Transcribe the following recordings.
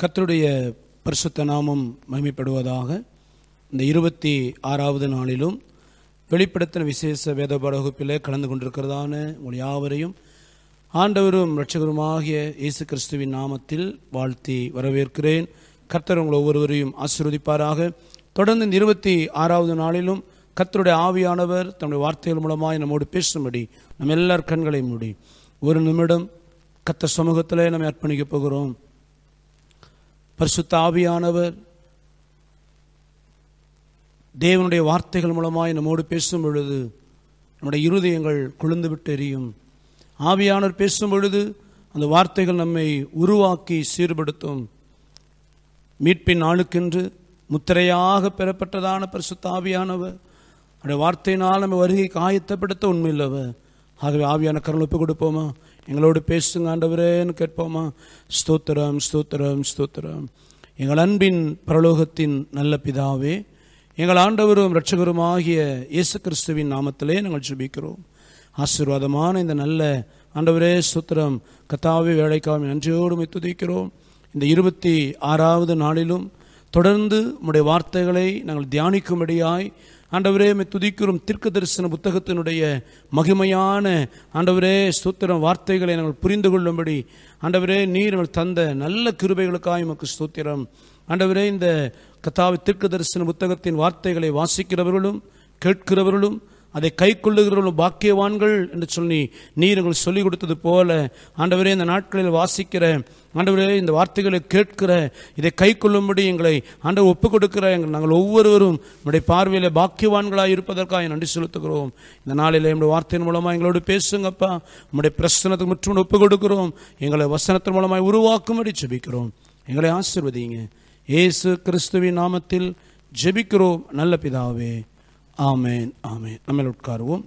கத்தருடைய பரிசுத்த நாமம் மகிமைப்படுவதாக இந்த இருபத்தி ஆறாவது நாளிலும் வெளிப்படுத்தின விசேஷ வேத பாடகுப்பில் கலந்து கொண்டிருக்கிறதான உங்கள் யாவரையும் ஆண்டவரும் இரட்சகருமாகிய இயேசு கிறிஸ்துவின் நாமத்தில் வாழ்த்தி வரவேற்கிறேன் கர்த்தர் உங்கள் ஒவ்வொருவரையும் ஆசீர்வதிப்பாராக தொடர்ந்து இந்த இருபத்தி ஆறாவது நாளிலும் கர்த்தருடைய ஆவியானவர் தன்னுடைய வார்த்தைகள் மூலமாக நம்மோடு பேசும்படி நம்ம எல்லார் கண்களையும் மூடி ஒரு நிமிடம் கத்த சமூகத்திலே நம்ம அர்ப்பணிக்கப் போகிறோம் ஆவியானவர் தேவனுடைய வார்த்தைகள் மூலமாக நம்மோடு பேசும் பொழுது நம்முடைய இருதயங்கள் குழுந்து விட்டு ஆவியானவர் பேசும் பொழுது அந்த வார்த்தைகள் நம்மை உருவாக்கி சீர்படுத்தும் மீட்பின் நாளுக்கென்று முத்திரையாக பெறப்பட்டதான பரிசுத்த ஆவியானவர் அந்த வார்த்தையினால் நம்ம வருகை காயத்தைப்படுத்த உண்மையில்லவர் ஆகவே ஆவியான கருள் கொடுப்போமா எங்களோடு பேசுங்க ஆண்டவரேன்னு கேட்போமா ஸ்தோத்திரம் ஸ்தோத்திரம் ஸ்தோத்திரம் எங்கள் அன்பின் பரலோகத்தின் நல்ல பிதாவே எங்கள் ஆண்டவரும் இரட்சகருமாகிய இயேசு கிறிஸ்துவின் நாமத்திலே நாங்கள் சுபிக்கிறோம் ஆசீர்வாதமான இந்த நல்ல ஆண்டவரே ஸ்தோத்திரம் கத்தாவே வேலைக்காமல் நன்றியோடு துதிக்கிறோம் இந்த இருபத்தி ஆறாவது நாளிலும் தொடர்ந்து உடைய வார்த்தைகளை நாங்கள் தியானிக்கும்படியாய் ஆண்டவரே துதிக்கிறோம் தீர்க்க தரிசன புத்தகத்தினுடைய மகிமையான ஆண்டவரே ஸ்தோத்திரம் வார்த்தைகளை நாங்கள் புரிந்து கொள்ளும்படி ஆண்டவரே நீர் எங்கள் தந்த நல்ல கிருபைகளுக்காக எமக்கு ஸ்தோத்திரம் ஆண்டவரே இந்த கதாவை தீர்க்க தரிசன புத்தகத்தின் வார்த்தைகளை வாசிக்கிறவர்களும் கேட்கிறவர்களும் அதை கை கொள்ளுகிறவர்கள் பாக்கியவான்கள் என்று சொல்லி நீர் எங்களுக்கு சொல்லிக் கொடுத்தது போல ஆண்டவரே இந்த நாட்களில் வாசிக்கிற ஆண்டவரே இந்த வார்த்தைகளை கேட்கிற இதை கை கொள்ளும்படி எங்களை ஆண்டவர் ஒப்புக் கொடுக்கிற எங்கள் நாங்கள் ஒவ்வொருவரும் நம்முடைய பார்வையில் பாக்கியவான்களாக இருப்பதற்காக நன்றி செலுத்துகிறோம் இந்த நாளில் எங்களுடைய வார்த்தையின் மூலமாக எங்களோடு பேசுங்கப்பா நம்முடைய பிரசனத்துக்கு முற்றும் ஒப்பு கொடுக்கிறோம் எங்களை வசனத்தின் மூலமாக உருவாக்கும்படி ஜெபிக்கிறோம் எங்களை ஆசிர்வதிங்க ஏசு கிறிஸ்துவின் நாமத்தில் ஜெபிக்கிறோம் நல்ல பிதாவே ஆமேன் ஆமேன் நம்ம உட்காருவோம்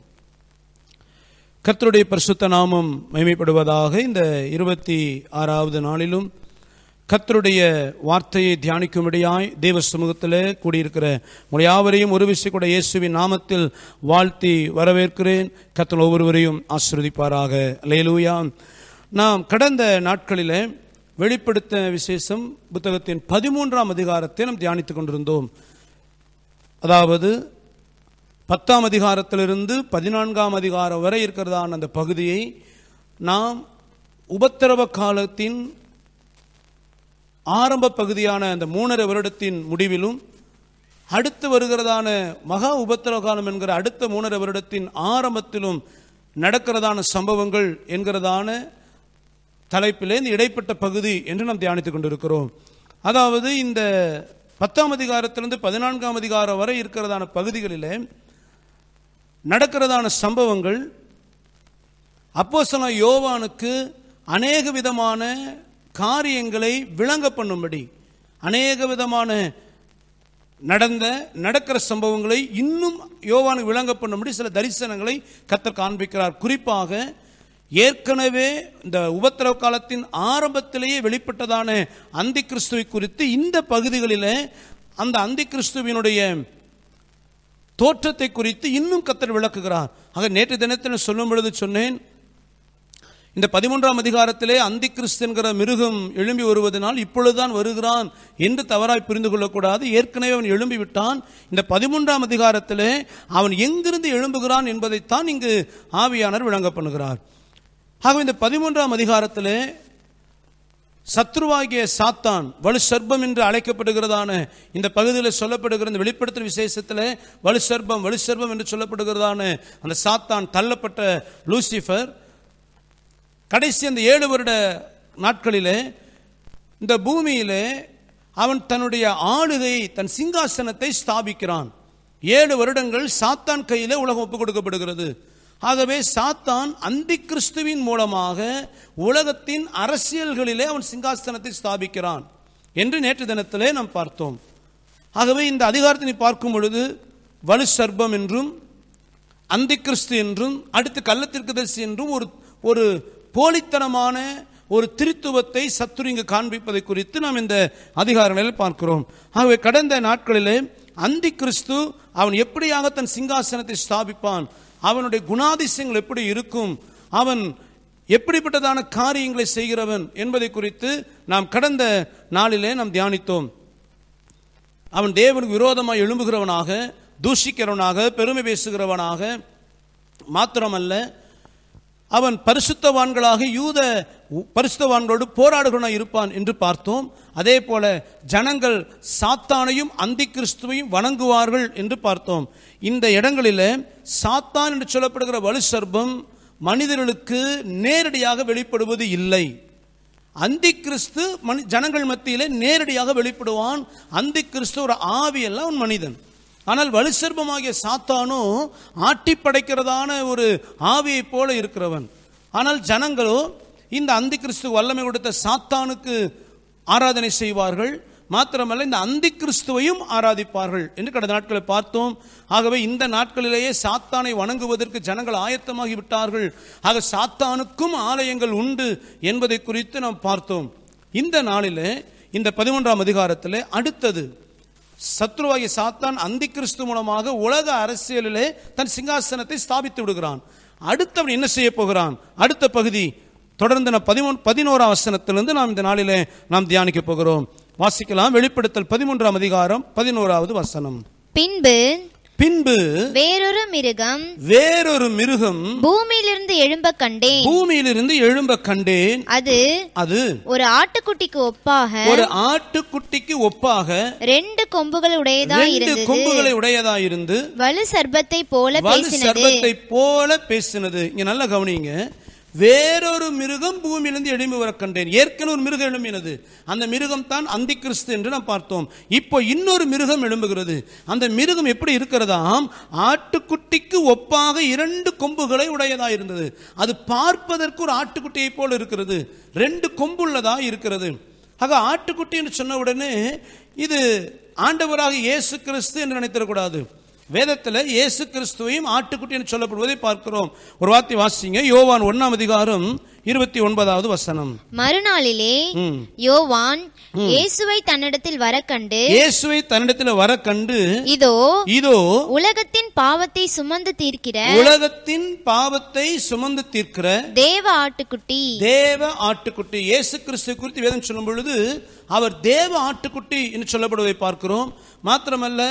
கர்த்தருடைய பரிசுத்த நாமம் மைமைப்படுவதாக இந்த இருபத்தி ஆறாவது நாளிலும் கர்த்தருடைய வார்த்தையை தியானிக்கும்படியாய் தேவ சமூகத்தில் கூடியிருக்கிற யாவரையும் விசை கூட இயேசுவின் நாமத்தில் வாழ்த்தி வரவேற்கிறேன் கர்த்தர் ஒவ்வொருவரையும் ஆசிரதிப்பாராக லேலூயா நாம் கடந்த நாட்களில் வெளிப்படுத்த விசேஷம் புத்தகத்தின் பதிமூன்றாம் அதிகாரத்தை நாம் தியானித்துக் கொண்டிருந்தோம் அதாவது பத்தாம் அதிகாரத்திலிருந்து பதினான்காம் அதிகாரம் வரை இருக்கிறதான அந்த பகுதியை நாம் உபத்திரவ காலத்தின் ஆரம்ப பகுதியான அந்த மூணரை வருடத்தின் முடிவிலும் அடுத்து வருகிறதான மகா உபத்திரவ காலம் என்கிற அடுத்த மூணரை வருடத்தின் ஆரம்பத்திலும் நடக்கிறதான சம்பவங்கள் என்கிறதான தலைப்பிலே இந்த இடைப்பட்ட பகுதி என்று நாம் தியானித்துக் கொண்டிருக்கிறோம் அதாவது இந்த பத்தாம் அதிகாரத்திலிருந்து பதினான்காம் அதிகாரம் வரை இருக்கிறதான பகுதிகளிலே நடக்கிறதான சம்பவங்கள் அப்போ அப்போசன யோவானுக்கு அநேக விதமான காரியங்களை விளங்க பண்ணும்படி அநேக விதமான நடந்த நடக்கிற சம்பவங்களை இன்னும் யோவானுக்கு விளங்க பண்ணும்படி சில தரிசனங்களை கத்தர் காண்பிக்கிறார் குறிப்பாக ஏற்கனவே இந்த உபத்திரவ காலத்தின் ஆரம்பத்திலேயே வெளிப்பட்டதான அந்தி கிறிஸ்துவை குறித்து இந்த பகுதிகளில் அந்த அந்தி கிறிஸ்துவினுடைய தோற்றத்தை குறித்து இன்னும் கத்தர் விளக்குகிறார் ஆக நேற்று தினத்தில் சொல்லும் பொழுது சொன்னேன் இந்த பதிமூன்றாம் அதிகாரத்திலே அந்தி கிறிஸ்தன்கிற மிருகம் எழும்பி வருவதனால் இப்பொழுதுதான் வருகிறான் என்று தவறாய் புரிந்து கொள்ளக்கூடாது ஏற்கனவே அவன் எழும்பி விட்டான் இந்த பதிமூன்றாம் அதிகாரத்திலே அவன் எங்கிருந்து எழும்புகிறான் என்பதைத்தான் இங்கு ஆவியானர் விளங்கப்படுகிறார் பண்ணுகிறார் ஆகவே இந்த பதிமூன்றாம் அதிகாரத்திலே சத்ருவாகிய சாத்தான் வலு சர்பம் என்று அழைக்கப்படுகிறதான இந்த பகுதியில் சொல்லப்படுகிற இந்த வெளிப்படுத்தும் விசேஷத்தில் வலு சர்பம் வலு சர்பம் என்று சொல்லப்படுகிறதான அந்த சாத்தான் தள்ளப்பட்ட லூசிஃபர் கடைசி அந்த ஏழு வருட நாட்களிலே இந்த பூமியிலே அவன் தன்னுடைய ஆளுகை தன் சிங்காசனத்தை ஸ்தாபிக்கிறான் ஏழு வருடங்கள் சாத்தான் கையிலே உலகம் ஒப்புக் கொடுக்கப்படுகிறது ஆகவே சாத்தான் அந்தி கிறிஸ்துவின் மூலமாக உலகத்தின் அரசியல்களிலே அவன் சிங்காசனத்தை ஸ்தாபிக்கிறான் என்று நேற்று தினத்திலே நாம் பார்த்தோம் ஆகவே இந்த அதிகாரத்தினை பார்க்கும் பொழுது வலு சர்பம் என்றும் அந்தி கிறிஸ்து என்றும் அடுத்து கள்ளத்திற்கு தரிசி என்றும் ஒரு ஒரு போலித்தனமான ஒரு திருத்துவத்தை சத்துரு இங்கு காண்பிப்பதை குறித்து நாம் இந்த அதிகாரங்களில் பார்க்கிறோம் ஆகவே கடந்த நாட்களிலே அந்தி கிறிஸ்து அவன் எப்படியாக தன் சிங்காசனத்தை ஸ்தாபிப்பான் அவனுடைய குணாதிசயங்கள் எப்படி இருக்கும் அவன் எப்படிப்பட்டதான காரியங்களை செய்கிறவன் என்பதை குறித்து நாம் கடந்த நாளிலே நாம் தியானித்தோம் அவன் தேவனுக்கு விரோதமாக எழும்புகிறவனாக தூஷிக்கிறவனாக பெருமை பேசுகிறவனாக மாத்திரமல்ல அவன் பரிசுத்தவான்களாக யூத பரிசுத்தவான்களோடு போராடுகிறவனாக இருப்பான் என்று பார்த்தோம் அதே போல ஜனங்கள் சாத்தானையும் அந்தி கிறிஸ்துவையும் வணங்குவார்கள் என்று பார்த்தோம் இந்த இடங்களில் சாத்தான் என்று சொல்லப்படுகிற வலு சர்பம் மனிதர்களுக்கு நேரடியாக வெளிப்படுவது இல்லை அந்தி கிறிஸ்து மனி ஜனங்கள் மத்தியிலே நேரடியாக வெளிப்படுவான் அந்தி கிறிஸ்து ஒரு ஆவியெல்லாம் அவன் மனிதன் ஆனால் வலுசர்பமாகிய சாத்தானும் ஆட்டி படைக்கிறதான ஒரு ஆவியை போல இருக்கிறவன் ஆனால் ஜனங்களோ இந்த அந்தி கிறிஸ்து வல்லமை கொடுத்த சாத்தானுக்கு ஆராதனை செய்வார்கள் மாத்திரமல்ல இந்த அந்தி கிறிஸ்துவையும் ஆராதிப்பார்கள் என்று கடந்த நாட்களை பார்த்தோம் ஆகவே இந்த நாட்களிலேயே சாத்தானை வணங்குவதற்கு ஜனங்கள் ஆயத்தமாகி விட்டார்கள் ஆக சாத்தானுக்கும் ஆலயங்கள் உண்டு என்பதை குறித்து நாம் பார்த்தோம் இந்த நாளில் இந்த பதிமூன்றாம் அதிகாரத்தில் அடுத்தது சத்ருவாகி சாத்தான் அந்தி கிறிஸ்து மூலமாக உலக அரசியலிலே தன் சிங்காசனத்தை ஸ்தாபித்து விடுகிறான் அடுத்து என்ன செய்ய போகிறான் அடுத்த பகுதி தொடர்ந்து பதிமூணு பதினோராம் வசனத்திலிருந்து நாம் இந்த நாளிலே நாம் தியானிக்க போகிறோம் வாசிக்கலாம் வெளிப்படுத்தல் பதிமூன்றாம் அதிகாரம் பதினோராவது வசனம் பின்பு பின்பு வேறொரு மிருகம் வேறொரு மிருகம் பூமியிலிருந்து எழும்ப கண்டேன் பூமியிலிருந்து எழும்ப கண்டேன் அது அது ஒரு ஆட்டுக்குட்டிக்கு ஒப்பாக ஒரு ஆட்டுக்குட்டிக்கு ஒப்பாக ரெண்டு கொம்புகள் உடையதா இருந்து கொம்புகளை உடையதா இருந்து வலு சர்பத்தை போல வலு சர்பத்தை போல பேசினது இங்க நல்லா கவனிங்க வேறொரு மிருகம் பூமியிலிருந்து எழும்பி வர கண்டேன் ஏற்கனவே ஒரு மிருகம் எழும்பினது அந்த மிருகம் தான் அந்தி கிறிஸ்து என்று நாம் பார்த்தோம் இப்போ இன்னொரு மிருகம் எழும்புகிறது அந்த மிருகம் எப்படி இருக்கிறதாம் ஆட்டுக்குட்டிக்கு ஒப்பாக இரண்டு கொம்புகளை உடையதாக இருந்தது அது பார்ப்பதற்கு ஒரு ஆட்டுக்குட்டியை போல் இருக்கிறது ரெண்டு கொம்புள்ளதாக இருக்கிறது ஆக ஆட்டுக்குட்டி என்று சொன்ன உடனே இது ஆண்டவராக இயேசு கிறிஸ்து என்று நினைத்திடக்கூடாது வேதத்தில் இயேசு கிறிஸ்துவையும் ஆட்டுக்குட்டி என்று சொல்லப்படுவதை பார்க்கிறோம் ஒரு வார்த்தை வாசிங்க யோவான் ஒன்னாம் அதிகாரம் இருபத்தி ஒன்பதாவது வசனம் மறுநாளிலே யோவான் இயேசுவை தன்னிடத்தில் வர கண்டு இயேசுவை தன்னிடத்தில் வர கண்டு இதோ இதோ உலகத்தின் பாவத்தை சுமந்து தீர்க்கிற உலகத்தின் பாவத்தை சுமந்து தீர்க்கிற தேவ ஆட்டுக்குட்டி தேவ ஆட்டுக்குட்டி இயேசு கிறிஸ்து குறித்து வேதம் சொல்லும் பொழுது அவர் தேவ ஆட்டுக்குட்டி என்று சொல்லப்படுவதை பார்க்கிறோம் மாத்திரமல்ல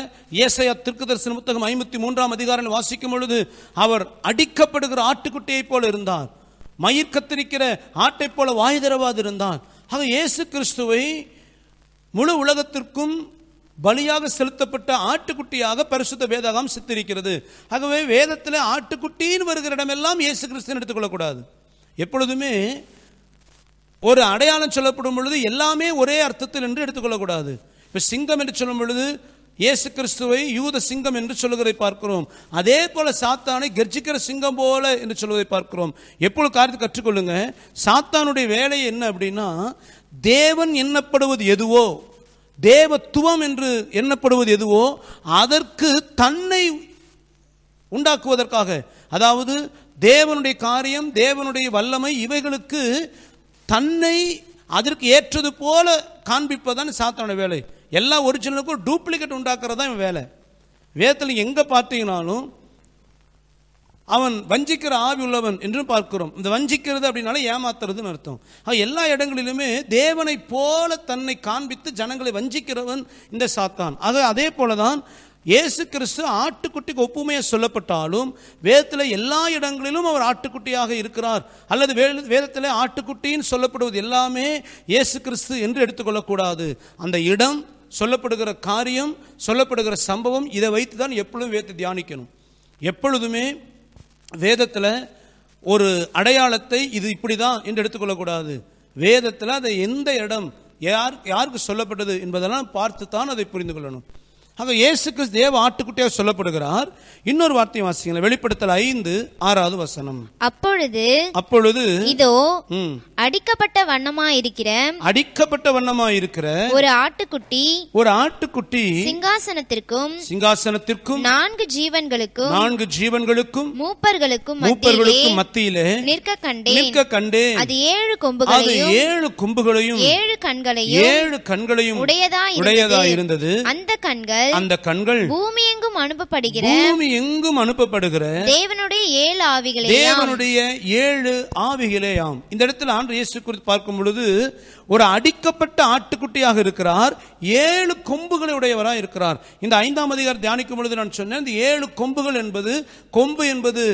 ஏசையா திருக்கு தரிசன புத்தகம் ஐம்பத்தி மூன்றாம் அதிகாரம் வாசிக்கும் பொழுது அவர் அடிக்கப்படுகிற ஆட்டுக்குட்டியைப் போல இருந்தார் மயிர் கத்திரிக்கிற ஆட்டைப் போல வாய் தரவாது இருந்தார் ஆக இயேசு கிறிஸ்துவை முழு உலகத்திற்கும் பலியாக செலுத்தப்பட்ட ஆட்டுக்குட்டியாக பரிசுத்த வேதாகம் சித்தரிக்கிறது ஆகவே வேதத்தில் ஆட்டுக்குட்டின்னு வருகிற இடமெல்லாம் இயேசு கிறிஸ்துன்னு எடுத்துக்கொள்ளக்கூடாது எப்பொழுதுமே ஒரு அடையாளம் சொல்லப்படும் பொழுது எல்லாமே ஒரே அர்த்தத்தில் என்று எடுத்துக்கொள்ளக்கூடாது இப்போ சிங்கம் என்று சொல்லும் பொழுது இயேசு கிறிஸ்துவை யூத சிங்கம் என்று சொல்லுவதை பார்க்கிறோம் அதே போல சாத்தானை கர்ஜிக்கிற சிங்கம் போல என்று சொல்வதை பார்க்கிறோம் எப்பொழுது காரியத்தை கற்றுக்கொள்ளுங்க சாத்தானுடைய வேலை என்ன அப்படின்னா தேவன் எண்ணப்படுவது எதுவோ தேவத்துவம் என்று எண்ணப்படுவது எதுவோ அதற்கு தன்னை உண்டாக்குவதற்காக அதாவது தேவனுடைய காரியம் தேவனுடைய வல்லமை இவைகளுக்கு தன்னை அதற்கு ஏற்றது போல காண்பிப்பதுதான் சாத்தான வேலை எல்லா ஒரிஜினலுக்கும் டூப்ளிகேட் உண்டாக்குறது தான் வேலை வேதத்தில் எங்கே பார்த்தீங்கனாலும் அவன் வஞ்சிக்கிற ஆவி உள்ளவன் என்றும் பார்க்கிறோம் இந்த வஞ்சிக்கிறது அப்படின்னால ஏமாத்துறதுன்னு அர்த்தம் அவன் எல்லா இடங்களிலுமே தேவனை போல தன்னை காண்பித்து ஜனங்களை வஞ்சிக்கிறவன் இந்த சாத்தான் அது அதே போல தான் இயேசு கிறிஸ்து ஆட்டுக்குட்டிக்கு ஒப்புமையை சொல்லப்பட்டாலும் வேதத்தில் எல்லா இடங்களிலும் அவர் ஆட்டுக்குட்டியாக இருக்கிறார் அல்லது வே வேதத்தில் ஆட்டுக்குட்டின்னு சொல்லப்படுவது எல்லாமே இயேசு கிறிஸ்து என்று எடுத்துக்கொள்ளக்கூடாது அந்த இடம் சொல்லப்படுகிற காரியம் சொல்லப்படுகிற சம்பவம் இதை வைத்து தான் எப்பொழுதும் வேதத்தை தியானிக்கணும் எப்பொழுதுமே வேதத்தில் ஒரு அடையாளத்தை இது இப்படி தான் என்று எடுத்துக்கொள்ளக்கூடாது வேதத்தில் அதை எந்த இடம் யார் யாருக்கு சொல்லப்பட்டது என்பதெல்லாம் பார்த்து தான் அதை புரிந்து கொள்ளணும் ஆக இயேசு கிறிஸ்து தேவ ஆட்டுக்குட்டியாக சொல்லப்படுகிறார் இன்னொரு வார்த்தை வாசிங்களா வெளிப்படுத்தல் ஐந்து ஆறாவது வசனம் அப்பொழுது அப்பொழுது இதோ அடிக்கப்பட்ட வண்ணமா இருக்கிற அடிக்கப்பட்ட வண்ணமா இருக்கிற ஒரு ஆட்டுக்குட்டி ஒரு ஆட்டுக்குட்டி சிங்காசனத்திற்கும் சிங்காசனத்திற்கும் நான்கு ஜீவன்களுக்கும் நான்கு ஜீவன்களுக்கும் மூப்பர்களுக்கும் மூப்பர்களுக்கும் மத்தியிலே நிற்க கண்டே நிற்க கண்டே அது ஏழு கொம்புகளையும் ஏழு கொம்புகளையும் ஏழு கண்களையும் ஏழு கண்களையும் உடையதா உடையதா இருந்தது அந்த கண்கள் அந்த கண்கள் பூமி எங்கும் அனுப்பப்படுகிற பூமி எங்கும் அனுப்பப்படுகிற தேவனுடைய ஏழு ஆவிகளே தேவனுடைய ஏழு ஆவிகளேயாம் இந்த இடத்துல ஆண்டு இயேசு குறித்து பார்க்கும் பொழுது ஒரு அடிக்கப்பட்ட ஆட்டுக்குட்டியாக இருக்கிறார் ஏழு கொம்புகளை உடையவராக இருக்கிறார் இந்த ஐந்தாம் அதிகார தியானிக்கும் பொழுது நான் சொன்னேன் இந்த ஏழு கொம்புகள் என்பது கொம்பு என்பது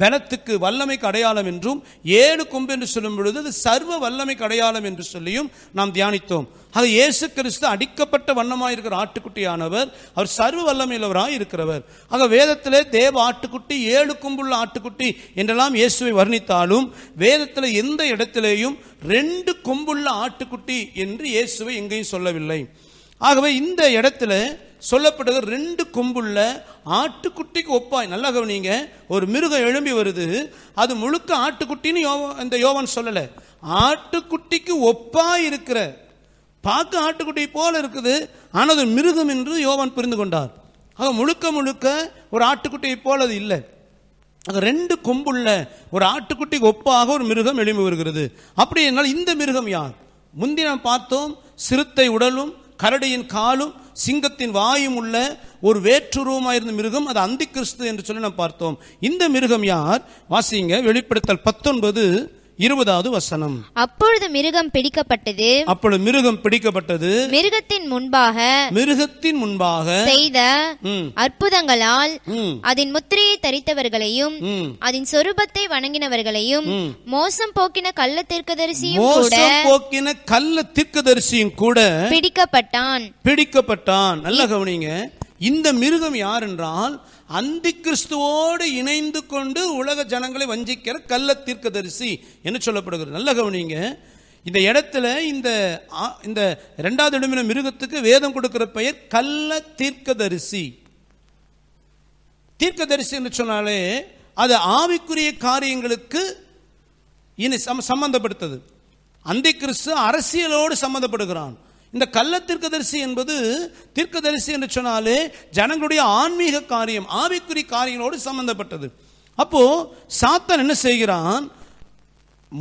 பலத்துக்கு வல்லமைக்கு அடையாளம் என்றும் ஏழு கொம்பு என்று சொல்லும் பொழுது அது சர்வ வல்லமைக்கு அடையாளம் என்று சொல்லியும் நாம் தியானித்தோம் அது இயேசு கிறிஸ்து அடிக்கப்பட்ட வண்ணமாக இருக்கிற ஆட்டுக்குட்டியானவர் அவர் சர்வ வல்லமையுள்ளவராக இருக்கிறவர் ஆக வேதத்திலே தேவ ஆட்டுக்குட்டி ஏழு கொம்புள்ள ஆட்டுக்குட்டி என்றெல்லாம் இயேசுவை வர்ணித்தாலும் வேதத்தில் எந்த இடத்திலேயும் ரெண்டு கொம்புள்ள ஆட்டு ஆட்டுக்குட்டி என்று இயேசுவை எங்கேயும் சொல்லவில்லை ஆகவே இந்த இடத்துல சொல்லப்பட்டது ரெண்டு கொம்புள்ள ஆட்டுக்குட்டிக்கு ஒப்பாய் நல்லா கவனிங்க ஒரு மிருகம் எழும்பி வருது அது முழுக்க ஆட்டுக்குட்டின்னு யோவா அந்த சொல்லலை ஆட்டுக்குட்டிக்கு ஒப்பாய் இருக்கிற பார்க்க ஆட்டுக்குட்டி போல இருக்குது ஆனால் அது மிருகம் என்று யோவன் புரிந்து கொண்டார் ஆக முழுக்க முழுக்க ஒரு ஆட்டுக்குட்டியை போல அது இல்லை அது ரெண்டு கொம்புள்ள ஒரு ஆட்டுக்குட்டிக்கு ஒப்பாக ஒரு மிருகம் எழும்பி வருகிறது அப்படி என்னால் இந்த மிருகம் யார் முந்தினம் பார்த்தோம் சிறுத்தை உடலும் கரடியின் காலும் சிங்கத்தின் வாயும் உள்ள ஒரு வேற்றுருவமாக இருந்த மிருகம் அது அந்தி கிறிஸ்து என்று சொல்லி நாம் பார்த்தோம் இந்த மிருகம் யார் வாசிங்க வெளிப்படுத்தல் பத்தொன்பது இருபதாவது வசனம் அப்பொழுது மிருகம் பிடிக்கப்பட்டது அப்பொழுது மிருகம் பிடிக்கப்பட்டது மிருகத்தின் முன்பாக மிருகத்தின் முன்பாக செய்த அற்புதங்களால் அதன் முத்திரையை தரித்தவர்களையும் அதன் சொரூபத்தை வணங்கினவர்களையும் மோசம் போக்கின கள்ள தீர்க்கதரிசியும் போக்கின கள்ள தீர்க்கதரிசியும் கூட பிடிக்கப்பட்டான் பிடிக்கப்பட்டான் நல்ல கவனிங்க இந்த மிருகம் யார் என்றால் அந்தி கிறிஸ்துவோடு இணைந்து கொண்டு உலக ஜனங்களை வஞ்சிக்கிற கள்ள தீர்க்கதரிசி என்று சொல்லப்படுகிறது நல்ல கவனிங்க இந்த இடத்துல இந்த இந்த ரெண்டாவது இடமின மிருகத்துக்கு வேதம் கொடுக்கிற பெயர் கள்ள தீர்க்கதரிசி தீர்க்கதரிசி என்று சொன்னாலே அது ஆவிக்குரிய காரியங்களுக்கு இனி சம் சம்பந்தப்படுத்தது அந்தி கிறிஸ்து அரசியலோடு சம்மந்தப்படுகிறான் இந்த கள்ள தீர்க்கதரிசி என்பது தீர்க்கதரிசி என்று சொன்னாலே ஜனங்களுடைய ஆன்மீக காரியம் ஆவிக்குறி காரியங்களோடு சம்பந்தப்பட்டது அப்போ சாத்தன் என்ன செய்கிறான்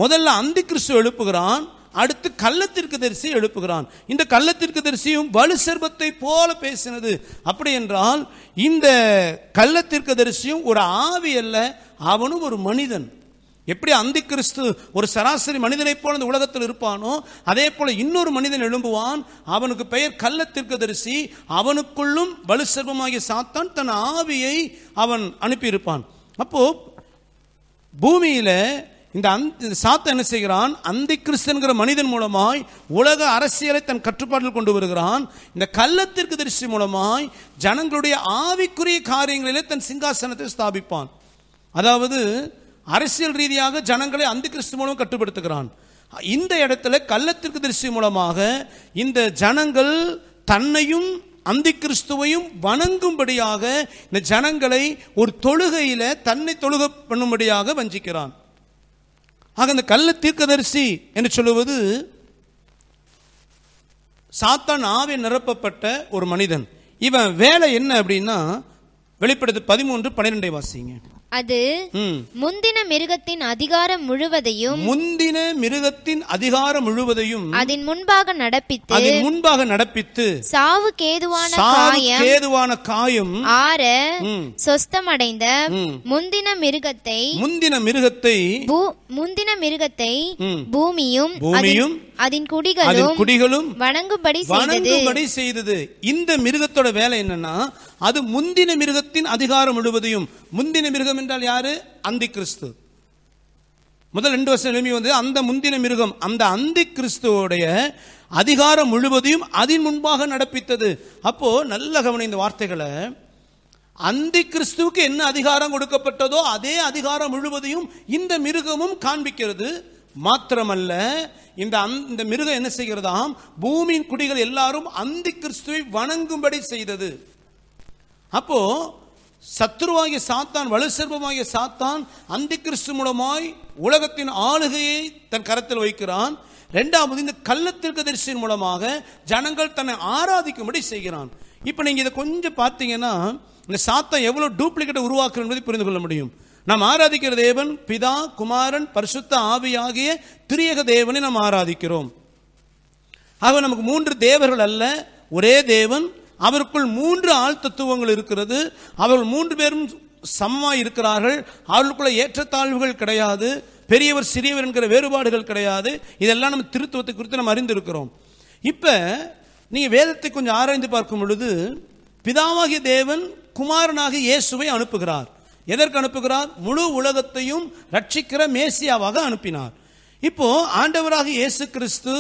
முதல்ல அந்தி கிறிஸ்து எழுப்புகிறான் அடுத்து கள்ளத்திற்கு தரிசி எழுப்புகிறான் இந்த கள்ளத்திற்கு தரிசியும் வலு சர்பத்தை போல பேசினது அப்படி என்றால் இந்த கள்ளத்திற்கு தரிசியும் ஒரு ஆவி அல்ல அவனும் ஒரு மனிதன் எப்படி அந்தி கிறிஸ்து ஒரு சராசரி மனிதனைப் போல இந்த உலகத்தில் இருப்பானோ அதே போல இன்னொரு மனிதன் எழும்புவான் அவனுக்கு பெயர் கள்ளத்திற்கு தரிசி அவனுக்குள்ளும் வலு சர்வமாகிய சாத்தான் தன் ஆவியை அவன் அனுப்பியிருப்பான் அப்போ பூமியில இந்த அந்த சாத்தன் என்ன செய்கிறான் அந்தி கிறிஸ்தன்கிற மனிதன் மூலமாய் உலக அரசியலை தன் கட்டுப்பாட்டில் கொண்டு வருகிறான் இந்த கள்ளத்திற்கு தரிசி மூலமாய் ஜனங்களுடைய ஆவிக்குரிய காரியங்களிலே தன் சிங்காசனத்தை ஸ்தாபிப்பான் அதாவது அரசியல் ரீதியாக ஜனங்களை அந்த கிறிஸ்து மூலம் கட்டுப்படுத்துகிறான் இந்த இடத்துல கள்ளத்திற்கு திருஷ்டி மூலமாக இந்த ஜனங்கள் தன்னையும் அந்த கிறிஸ்துவையும் வணங்கும்படியாக இந்த ஜனங்களை ஒரு தொழுகையில தன்னை தொழுக பண்ணும்படியாக வஞ்சிக்கிறான் ஆக இந்த கள்ள தீர்க்கதரிசி என்று சொல்லுவது சாத்தான் ஆவி நிரப்பப்பட்ட ஒரு மனிதன் இவன் வேலை என்ன அப்படின்னா வெளிப்படுத்து பதிமூன்று பன்னிரெண்டை வாசிங்க அது முந்தின மிருகத்தின் அதிகாரம் முழுவதையும் முந்தின மிருகத்தின் அதிகாரம் முழுவதையும் அதன் முன்பாக நடப்பித்து அதன் முன்பாக நடப்பித்து சாவு கேதுவான காயம் கேதுவான காயம் ஆற சொஸ்தமடைந்த முந்தின மிருகத்தை முந்தின மிருகத்தை முந்தின மிருகத்தை பூமியும் பூமியும் அதன் குடிகளும் குடிகளும் வணங்கும்படி வணங்கும்படி செய்தது இந்த மிருகத்தோட வேலை என்னன்னா அது முந்தின மிருகத்தின் அதிகாரம் முழுவதையும் முந்தின மிருகம் மிருகம் என்றால் யாரு அந்தி கிறிஸ்து முதல் ரெண்டு வருஷம் எழுமி வந்து அந்த முந்தின மிருகம் அந்த அந்தி கிறிஸ்துவோடைய அதிகாரம் முழுவதையும் அதன் முன்பாக நடப்பித்தது அப்போ நல்ல கவனம் இந்த வார்த்தைகளை அந்தி கிறிஸ்துவுக்கு என்ன அதிகாரம் கொடுக்கப்பட்டதோ அதே அதிகாரம் முழுவதையும் இந்த மிருகமும் காண்பிக்கிறது மாத்திரமல்ல இந்த இந்த மிருகம் என்ன செய்கிறதாம் பூமியின் குடிகள் எல்லாரும் அந்தி கிறிஸ்துவை வணங்கும்படி செய்தது அப்போ சத்ருவாகிய சாத்தான் வலுசர்பமாகிய சாத்தான் அந்த கிறிஸ்து மூலமாய் உலகத்தின் ஆளுகையை தன் கரத்தில் வைக்கிறான் ரெண்டாவது இந்த கள்ளத்திற்கு தரிசியின் மூலமாக ஜனங்கள் தன்னை ஆராதிக்கும்படி செய்கிறான் இப்போ நீங்கள் இதை கொஞ்சம் பார்த்தீங்கன்னா இந்த சாத்தான் எவ்வளோ டூப்ளிகேட்டை உருவாக்குறது என்பதை புரிந்து கொள்ள முடியும் நாம் ஆராதிக்கிற தேவன் பிதா குமாரன் பரிசுத்த ஆவியாகிய திரியக தேவனை நாம் ஆராதிக்கிறோம் ஆக நமக்கு மூன்று தேவர்கள் அல்ல ஒரே தேவன் அவருக்குள் மூன்று ஆள் தத்துவங்கள் இருக்கிறது அவர்கள் மூன்று பேரும் சமமாக இருக்கிறார்கள் அவர்களுக்குள்ள ஏற்றத்தாழ்வுகள் கிடையாது பெரியவர் சிறியவர் என்கிற வேறுபாடுகள் கிடையாது இதெல்லாம் நம்ம திருத்துவத்தை குறித்து நம்ம அறிந்திருக்கிறோம் இப்போ நீங்கள் வேதத்தை கொஞ்சம் ஆராய்ந்து பார்க்கும் பொழுது பிதாவாகிய தேவன் குமாரனாக இயேசுவை அனுப்புகிறார் எதற்கு அனுப்புகிறார் முழு உலகத்தையும் ரட்சிக்கிற மேசியாவாக அனுப்பினார் இப்போ ஆண்டவராக இயேசு கிறிஸ்து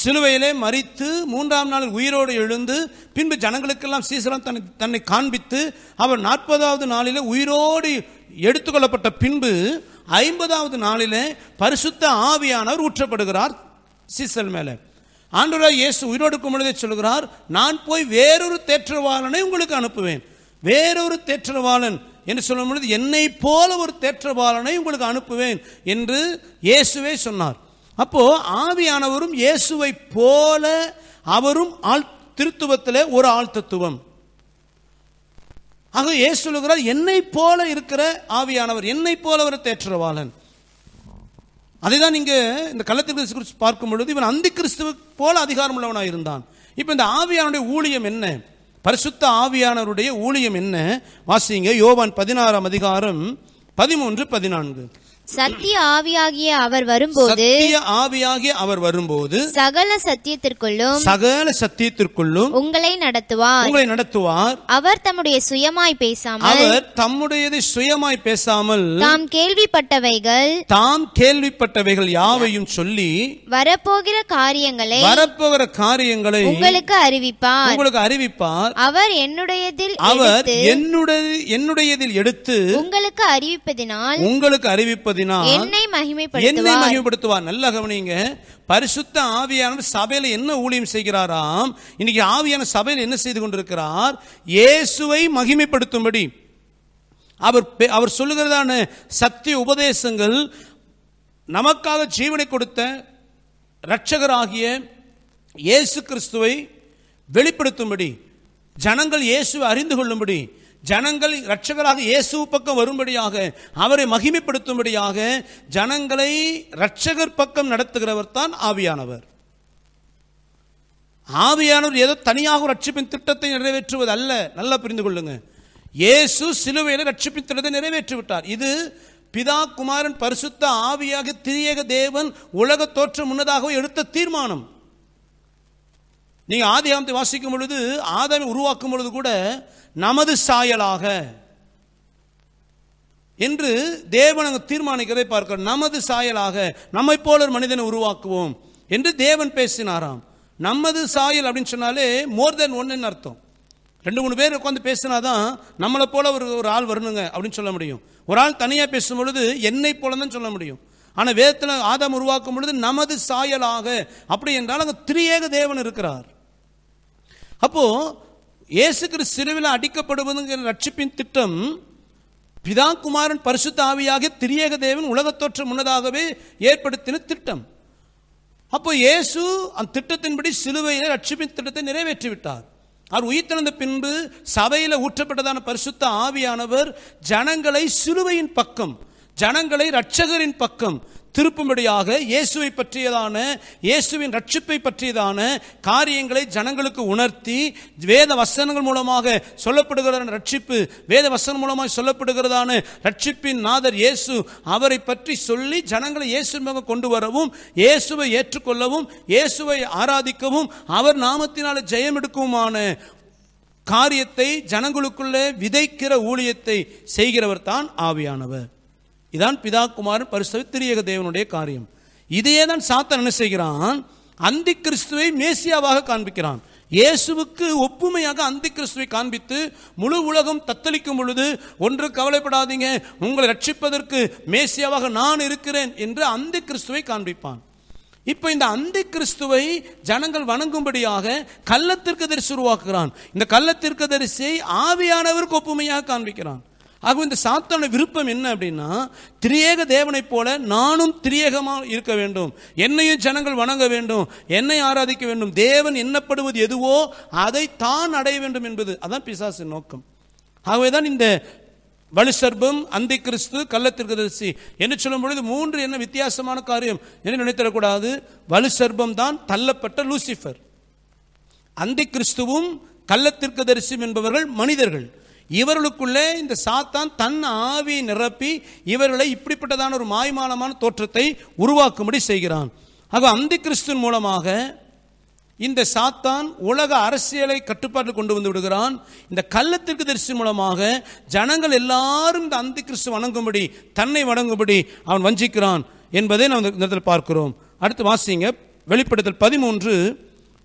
சிலுவையிலே மறித்து மூன்றாம் நாள் உயிரோடு எழுந்து பின்பு ஜனங்களுக்கெல்லாம் சீசரம் தன்னை தன்னை காண்பித்து அவர் நாற்பதாவது நாளிலே உயிரோடு எடுத்துக்கொள்ளப்பட்ட பின்பு ஐம்பதாவது நாளிலே பரிசுத்த ஆவியானவர் ஊற்றப்படுகிறார் சீசல் மேலே ஆண்டவராக இயேசு உயிரோடு பொழுதே சொல்கிறார் நான் போய் வேறொரு தேற்றவாளனை உங்களுக்கு அனுப்புவேன் வேறொரு தேற்றவாளன் என்று சொல்லும் பொழுது என்னை போல ஒரு தேற்றவாளனை உங்களுக்கு அனுப்புவேன் என்று இயேசுவே சொன்னார் அப்போ ஆவியானவரும் இயேசுவை போல அவரும் ஆள் திருத்துவத்தில் ஒரு ஆள் தத்துவம் ஆக இயேசு சொல்லுகிறார் என்னை போல இருக்கிற ஆவியானவர் என்னை போல ஒரு தேற்றவாளன் அதை தான் இங்கே இந்த கள்ளத்திற்கு குறித்து பார்க்கும் பொழுது இவன் அந்தி கிறிஸ்துவ போல அதிகாரம் உள்ளவனாக இருந்தான் இப்போ இந்த ஆவியானுடைய ஊழியம் என்ன பரிசுத்த ஆவியானவருடைய ஊழியம் என்ன வாசிங்க யோவான் பதினாறாம் அதிகாரம் பதிமூன்று பதினான்கு சத்திய ஆவியாகிய அவர் வரும்போது சத்திய ஆவியாகிய அவர் வரும்போது சகல சத்தியத்திற்குள்ளும் சகல சத்தியத்திற்குள்ளும் உங்களை நடத்துவார் உங்களை நடத்துவார் அவர் தம்முடைய சுயமாய் பேசாமல் அவர் தம்முடையதை சுயமாய் பேசாமல் தாம் கேள்விப்பட்டவைகள் தாம் கேள்விப்பட்டவைகள் யாவையும் சொல்லி வரப்போகிற காரியங்களை வரப்போகிற காரியங்களை உங்களுக்கு அறிவிப்பார் உங்களுக்கு அறிவிப்பார் அவர் என்னுடையதில் அவர் என்னுடைய என்னுடையதில் எடுத்து உங்களுக்கு அறிவிப்பதினால் உங்களுக்கு அறிவிப்பது மகிமைப்படுத்தினால் என்னை மகிமைப்படுத்துவார் என்னை கவனிங்க பரிசுத்த ஆவியான சபையில என்ன ஊழியம் செய்கிறாராம் இன்னைக்கு ஆவியான சபையில் என்ன செய்து கொண்டிருக்கிறார் இயேசுவை மகிமைப்படுத்தும்படி அவர் அவர் சொல்லுகிறதான சத்திய உபதேசங்கள் நமக்காக ஜீவனை கொடுத்த இரட்சகராகிய இயேசு கிறிஸ்துவை வெளிப்படுத்தும்படி ஜனங்கள் இயேசுவை அறிந்து கொள்ளும்படி ஜனங்கள் இரட்சகராக இயேசு பக்கம் வரும்படியாக அவரை மகிமைப்படுத்தும்படியாக ஜனங்களை இரட்சகர் பக்கம் நடத்துகிறவர் தான் ஆவியானவர் ஆவியானவர் ஏதோ தனியாக ரட்சிப்பின் திட்டத்தை நிறைவேற்றுவது அல்ல நல்லா புரிந்து கொள்ளுங்க இயேசு சிலுவையில் ரட்சிப்பின் திட்டத்தை நிறைவேற்றிவிட்டார் இது பிதா குமாரன் பரிசுத்த ஆவியாக திரியக தேவன் உலக தோற்றம் முன்னதாகவே எடுத்த தீர்மானம் நீங்கள் ஆதி ஆமத்தை வாசிக்கும் பொழுது ஆதாமி உருவாக்கும் பொழுது கூட நமது சாயலாக என்று தேவன் தீர்மானிக்கிறதை பார்க்கிறோம் நமது சாயலாக நம்மை போல ஒரு மனிதனை உருவாக்குவோம் என்று தேவன் பேசினாராம் நமது சாயல் அப்படின்னு சொன்னாலே மோர் தென் ஒன்றுன்னு அர்த்தம் ரெண்டு மூணு பேர் உட்காந்து பேசினா தான் நம்மளை போல ஒரு ஒரு ஆள் வரணுங்க அப்படின்னு சொல்ல முடியும் ஒரு ஆள் தனியாக பேசும் பொழுது என்னை போல தான் சொல்ல முடியும் ஆனால் வேதத்தில் ஆதாம் உருவாக்கும் பொழுது நமது சாயலாக அப்படி என்றால் அங்கே திரியேக தேவன் இருக்கிறார் அப்போது இயேசு கிறிஸ்து சிறுவில் அடிக்கப்படுவதுங்கிற ரட்சிப்பின் திட்டம் பிதா குமாரன் பரிசுத்த ஆவியாக திரியேக தேவன் தோற்றம் முன்னதாகவே ஏற்படுத்தின திட்டம் அப்போ இயேசு அந்த திட்டத்தின்படி சிலுவையில் ரட்சிப்பின் திட்டத்தை நிறைவேற்றிவிட்டார் அவர் உயிர்த்தெழுந்த பின்பு சபையில் ஊற்றப்பட்டதான பரிசுத்த ஆவியானவர் ஜனங்களை சிலுவையின் பக்கம் ஜனங்களை ரட்சகரின் பக்கம் திருப்பும்படியாக இயேசுவை பற்றியதான இயேசுவின் ரட்சிப்பை பற்றியதான காரியங்களை ஜனங்களுக்கு உணர்த்தி வேத வசனங்கள் மூலமாக சொல்லப்படுகிறதான ரட்சிப்பு வேத வசனம் மூலமாக சொல்லப்படுகிறதான ரட்சிப்பின் நாதர் இயேசு அவரை பற்றி சொல்லி ஜனங்களை இயேசு கொண்டு வரவும் இயேசுவை ஏற்றுக்கொள்ளவும் இயேசுவை ஆராதிக்கவும் அவர் நாமத்தினால் ஜெயம் எடுக்கவுமான காரியத்தை ஜனங்களுக்குள்ளே விதைக்கிற ஊழியத்தை செய்கிறவர் தான் ஆவியானவர் இதான் பிதா குமாரன் பரிசுத்திரியக தேவனுடைய காரியம் இதையே தான் சாத்தன் என்ன செய்கிறான் அந்தி கிறிஸ்துவை மேசியாவாக காண்பிக்கிறான் இயேசுவுக்கு ஒப்புமையாக அந்தி கிறிஸ்துவை காண்பித்து முழு உலகம் தத்தளிக்கும் பொழுது ஒன்று கவலைப்படாதீங்க உங்களை ரட்சிப்பதற்கு மேசியாவாக நான் இருக்கிறேன் என்று அந்தி கிறிஸ்துவை காண்பிப்பான் இப்போ இந்த அந்தி கிறிஸ்துவை ஜனங்கள் வணங்கும்படியாக கள்ளத்திற்கு தரிசி உருவாக்குகிறான் இந்த கள்ளத்திற்கு தரிசியை ஆவியானவருக்கு ஒப்புமையாக காண்பிக்கிறான் ஆகவே இந்த சாத்தான விருப்பம் என்ன அப்படின்னா திரியேக தேவனைப் போல நானும் திரியேகமாக இருக்க வேண்டும் என்னையும் ஜனங்கள் வணங்க வேண்டும் என்னை ஆராதிக்க வேண்டும் தேவன் எண்ணப்படுவது எதுவோ அதை தான் அடைய வேண்டும் என்பது அதான் பிசாசின் நோக்கம் ஆகவே தான் இந்த வலுசர்பம் அந்தி கிறிஸ்து கள்ளத்திற்கதரிசி என்று சொல்லும் பொழுது மூன்று என்ன வித்தியாசமான காரியம் என்று நினைத்திடக்கூடாது வலுசர்பம் தான் தள்ளப்பட்ட லூசிஃபர் அந்தி கிறிஸ்துவும் கள்ளத்திற்கதரிசியும் என்பவர்கள் மனிதர்கள் இவர்களுக்குள்ளே இந்த சாத்தான் தன் ஆவியை நிரப்பி இவர்களை இப்படிப்பட்டதான ஒரு மாய்மானமான தோற்றத்தை உருவாக்கும்படி செய்கிறான் ஆக அந்த கிறிஸ்துவின் மூலமாக இந்த சாத்தான் உலக அரசியலை கட்டுப்பாட்டில் கொண்டு வந்து விடுகிறான் இந்த கள்ளத்திற்கு தரிசி மூலமாக ஜனங்கள் எல்லாரும் இந்த அந்த கிறிஸ்து வணங்கும்படி தன்னை வணங்கும்படி அவன் வஞ்சிக்கிறான் என்பதை நாம் இந்த இடத்தில் பார்க்கிறோம் அடுத்து வாசிங்க வெளிப்படுத்தல் பதிமூன்று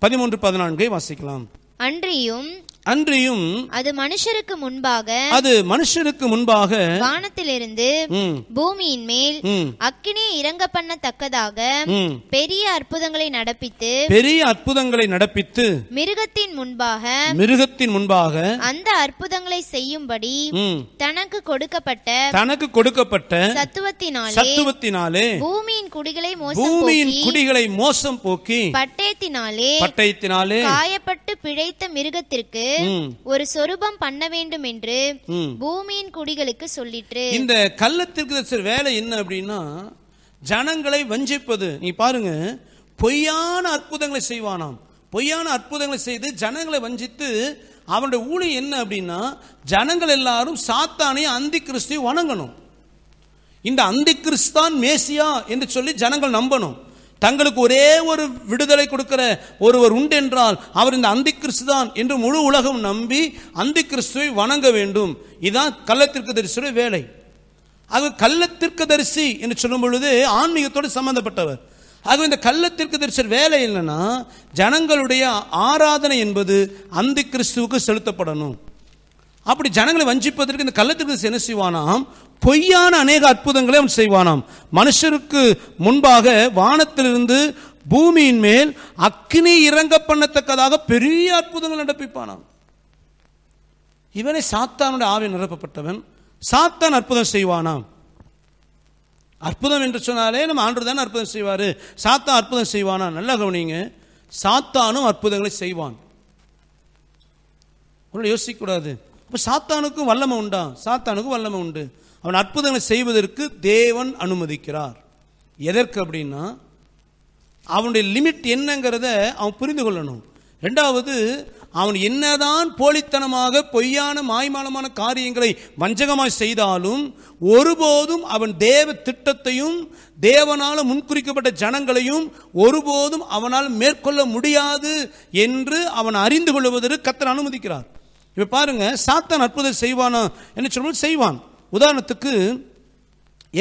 பதிமூன்று பதினான்கை வாசிக்கலாம் அன்றியும் அன்றியும் அது மனுஷருக்கு முன்பாக அது மனுஷருக்கு முன்பாக வானத்திலிருந்து பூமியின் மேல் அக்கினி இறங்க பண்ணத்தக்கதாக பெரிய அற்புதங்களை நடப்பித்து பெரிய அற்புதங்களை நடப்பித்து மிருகத்தின் முன்பாக மிருகத்தின் முன்பாக அந்த அற்புதங்களை செய்யும்படி தனக்கு கொடுக்கப்பட்ட தனக்கு கொடுக்கப்பட்ட சத்துவத்தினாலே சத்துவத்தினாலே பூமியின் குடிகளை மோசம் பூமியின் குடிகளை மோசம் போக்கி பட்டயத்தினாலே பட்டயத்தினாலே காயப்பட்டு பிழைத்த மிருகத்திற்கு ஒரு சொரூபம் பண்ண வேண்டும் என்று பூமியின் குடிகளுக்கு சொல்லிட்டு இந்த கள்ளத்திற்கு வேலை என்ன அப்படின்னா ஜனங்களை வஞ்சிப்பது நீ பாருங்க பொய்யான அற்புதங்களை செய்வானாம் பொய்யான அற்புதங்களை செய்து ஜனங்களை வஞ்சித்து அவனுடைய ஊழி என்ன அப்படின்னா ஜனங்கள் எல்லாரும் சாத்தானையும் அந்தி கிறிஸ்துவை வணங்கணும் இந்த அந்தி கிறிஸ்தான் மேசியா என்று சொல்லி ஜனங்கள் நம்பணும் தங்களுக்கு ஒரே ஒரு விடுதலை கொடுக்கிற ஒருவர் உண்டு என்றால் அவர் இந்த அந்தி கிறிஸ்து தான் என்று முழு உலகம் நம்பி அந்தி கிறிஸ்துவை வணங்க வேண்டும் இதுதான் கள்ளத்திற்கு தரிசுடைய வேலை ஆக கள்ளத்திற்கு தரிசி என்று சொல்லும் பொழுது ஆன்மீகத்தோடு சம்பந்தப்பட்டவர் ஆக இந்த கள்ளத்திற்கு தரிசர் வேலை இல்லைன்னா ஜனங்களுடைய ஆராதனை என்பது அந்தி கிறிஸ்துவுக்கு செலுத்தப்படணும் அப்படி ஜனங்களை வஞ்சிப்பதற்கு இந்த கள்ளத்திற்கு என்ன செய்வானாம் பொய்யான அநேக அற்புதங்களை அவன் செய்வானாம் மனுஷருக்கு முன்பாக வானத்திலிருந்து பூமியின் மேல் அக்னி இறங்க பண்ணத்தக்கதாக பெரிய அற்புதங்கள் நடப்பிப்பானாம் இவனை சாத்தானுடைய ஆவி நிரப்பப்பட்டவன் சாத்தான் அற்புதம் செய்வானாம் அற்புதம் என்று சொன்னாலே நம்ம ஆண்டு தானே அற்புதம் செய்வார் சாத்தா அற்புதம் செய்வானா நல்ல கவனிங்க சாத்தானும் அற்புதங்களை செய்வான் யோசிக்கக்கூடாது அப்போ சாத்தானுக்கும் வல்லமை உண்டா சாத்தானுக்கும் வல்லமை உண்டு அவன் அற்புதங்களை செய்வதற்கு தேவன் அனுமதிக்கிறார் எதற்கு அப்படின்னா அவனுடைய லிமிட் என்னங்கிறத அவன் புரிந்து கொள்ளணும் ரெண்டாவது அவன் என்னதான் போலித்தனமாக பொய்யான மாய்மானமான காரியங்களை வஞ்சகமாய் செய்தாலும் ஒருபோதும் அவன் தேவ திட்டத்தையும் தேவனால் முன்குறிக்கப்பட்ட ஜனங்களையும் ஒருபோதும் அவனால் மேற்கொள்ள முடியாது என்று அவன் அறிந்து கொள்வதற்கு கத்தன் அனுமதிக்கிறார் இப்போ பாருங்க சாத்தான் அற்புதம் செய்வானோ என்ன சொல்லும்போது செய்வான் உதாரணத்துக்கு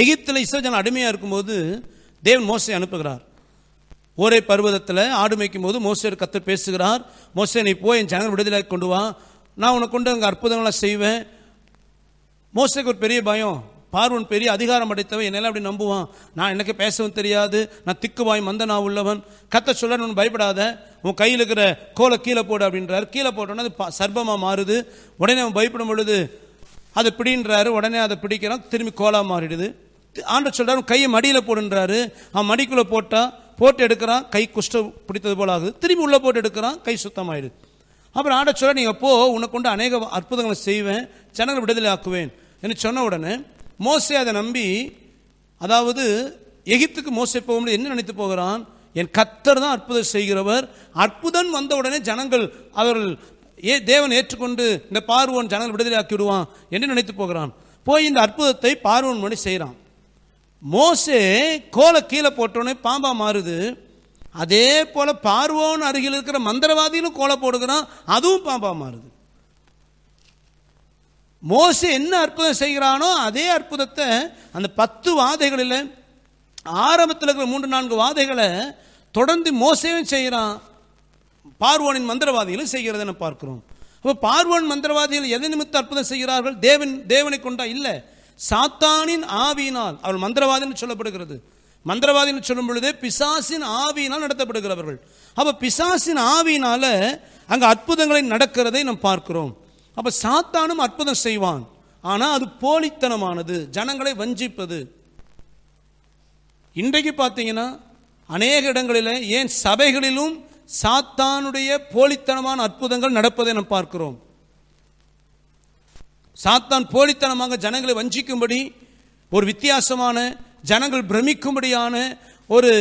எகிப்தில் இஸ்ரஜன் அடிமையாக இருக்கும்போது தேவன் மோசை அனுப்புகிறார் ஒரே பருவதத்தில் ஆடு மேய்க்கும் போது மோசையர் கத்து பேசுகிறார் மோசை நீ போய் என் ஜனங்கள் விடுதலை கொண்டு வா நான் உனக்கு கொண்டு அங்கே அற்புதங்களாக செய்வேன் மோசைக்கு ஒரு பெரிய பயம் பார்வன் பெரிய அதிகாரம் அடைத்தவன் என்னெல்லாம் அப்படி நம்புவான் நான் எனக்கு பேசவும் தெரியாது நான் திக்குவாய் மந்த நான் உள்ளவன் கத்த சொல்ல ஒன்று பயப்படாத உன் கையில் இருக்கிற கோலை கீழே போடு அப்படின்றார் கீழே போட்டோன்னே அது சர்பமாக மாறுது உடனே அவன் பயப்படும் பொழுது அதை பிடின்றாரு உடனே அதை பிடிக்கிறான் திரும்பி கோலாக மாறிடுது ஆண்டர் சொல்கிறார் உன் கையை மடியில் போடுன்றாரு அவன் மடிக்குள்ளே போட்டால் போட்டு எடுக்கிறான் கை குஷ்ட பிடித்தது போல ஆகுது திரும்பி உள்ளே போட்டு எடுக்கிறான் கை சுத்தமாயிடுது அப்புறம் ஆண்ட சொல்ல நீங்கள் போ உனக்கு கொண்டு அநேக அற்புதங்களை செய்வேன் ஜனங்களை விடுதலை ஆக்குவேன் என்று சொன்ன உடனே மோசே அதை நம்பி அதாவது எகிப்துக்கு மோசை போக முடியாது என்ன நினைத்து போகிறான் என் கத்தர் தான் அற்புதம் செய்கிறவர் அற்புதம் வந்தவுடனே ஜனங்கள் அவர்கள் ஏ தேவன் ஏற்றுக்கொண்டு இந்த பார்வன் ஜனங்கள் ஆக்கி விடுவான் என்று நினைத்து போகிறான் போய் இந்த அற்புதத்தை பார்வன் மணி செய்கிறான் மோசே கோலை கீழே போட்டோடனே பாம்பா மாறுது அதே போல் பார்வோன் அருகில் இருக்கிற மந்திரவாதிகளும் கோலை போடுகிறான் அதுவும் பாம்பா மாறுது மோசு என்ன அற்புதம் செய்கிறானோ அதே அற்புதத்தை அந்த பத்து வாதைகளில் ஆரம்பத்தில் இருக்கிற மூன்று நான்கு வாதைகளை தொடர்ந்து மோசையும் செய்கிறான் பார்வோனின் மந்திரவாதிகளும் செய்கிறதுன்னு பார்க்கிறோம் அப்போ பார்வோன் மந்திரவாதிகள் எதை நிமித்த அற்புதம் செய்கிறார்கள் தேவன் தேவனை கொண்டா இல்லை சாத்தானின் ஆவியினால் அவள் மந்திரவாதின்னு சொல்லப்படுகிறது மந்திரவாதின்னு சொல்லும் பொழுது பிசாசின் ஆவியினால் நடத்தப்படுகிறவர்கள் அப்போ பிசாசின் ஆவியினால அங்கே அற்புதங்களை நடக்கிறதை நாம் பார்க்கிறோம் அப்போ சாத்தானும் அற்புதம் செய்வான் ஆனால் அது போலித்தனமானது ஜனங்களை வஞ்சிப்பது இன்றைக்கு பார்த்தீங்கன்னா அநேக இடங்களில் ஏன் சபைகளிலும் சாத்தானுடைய போலித்தனமான அற்புதங்கள் நடப்பதை நாம் பார்க்கிறோம் சாத்தான் போலித்தனமாக ஜனங்களை வஞ்சிக்கும்படி ஒரு வித்தியாசமான ஜனங்கள் பிரமிக்கும்படியான ஒரு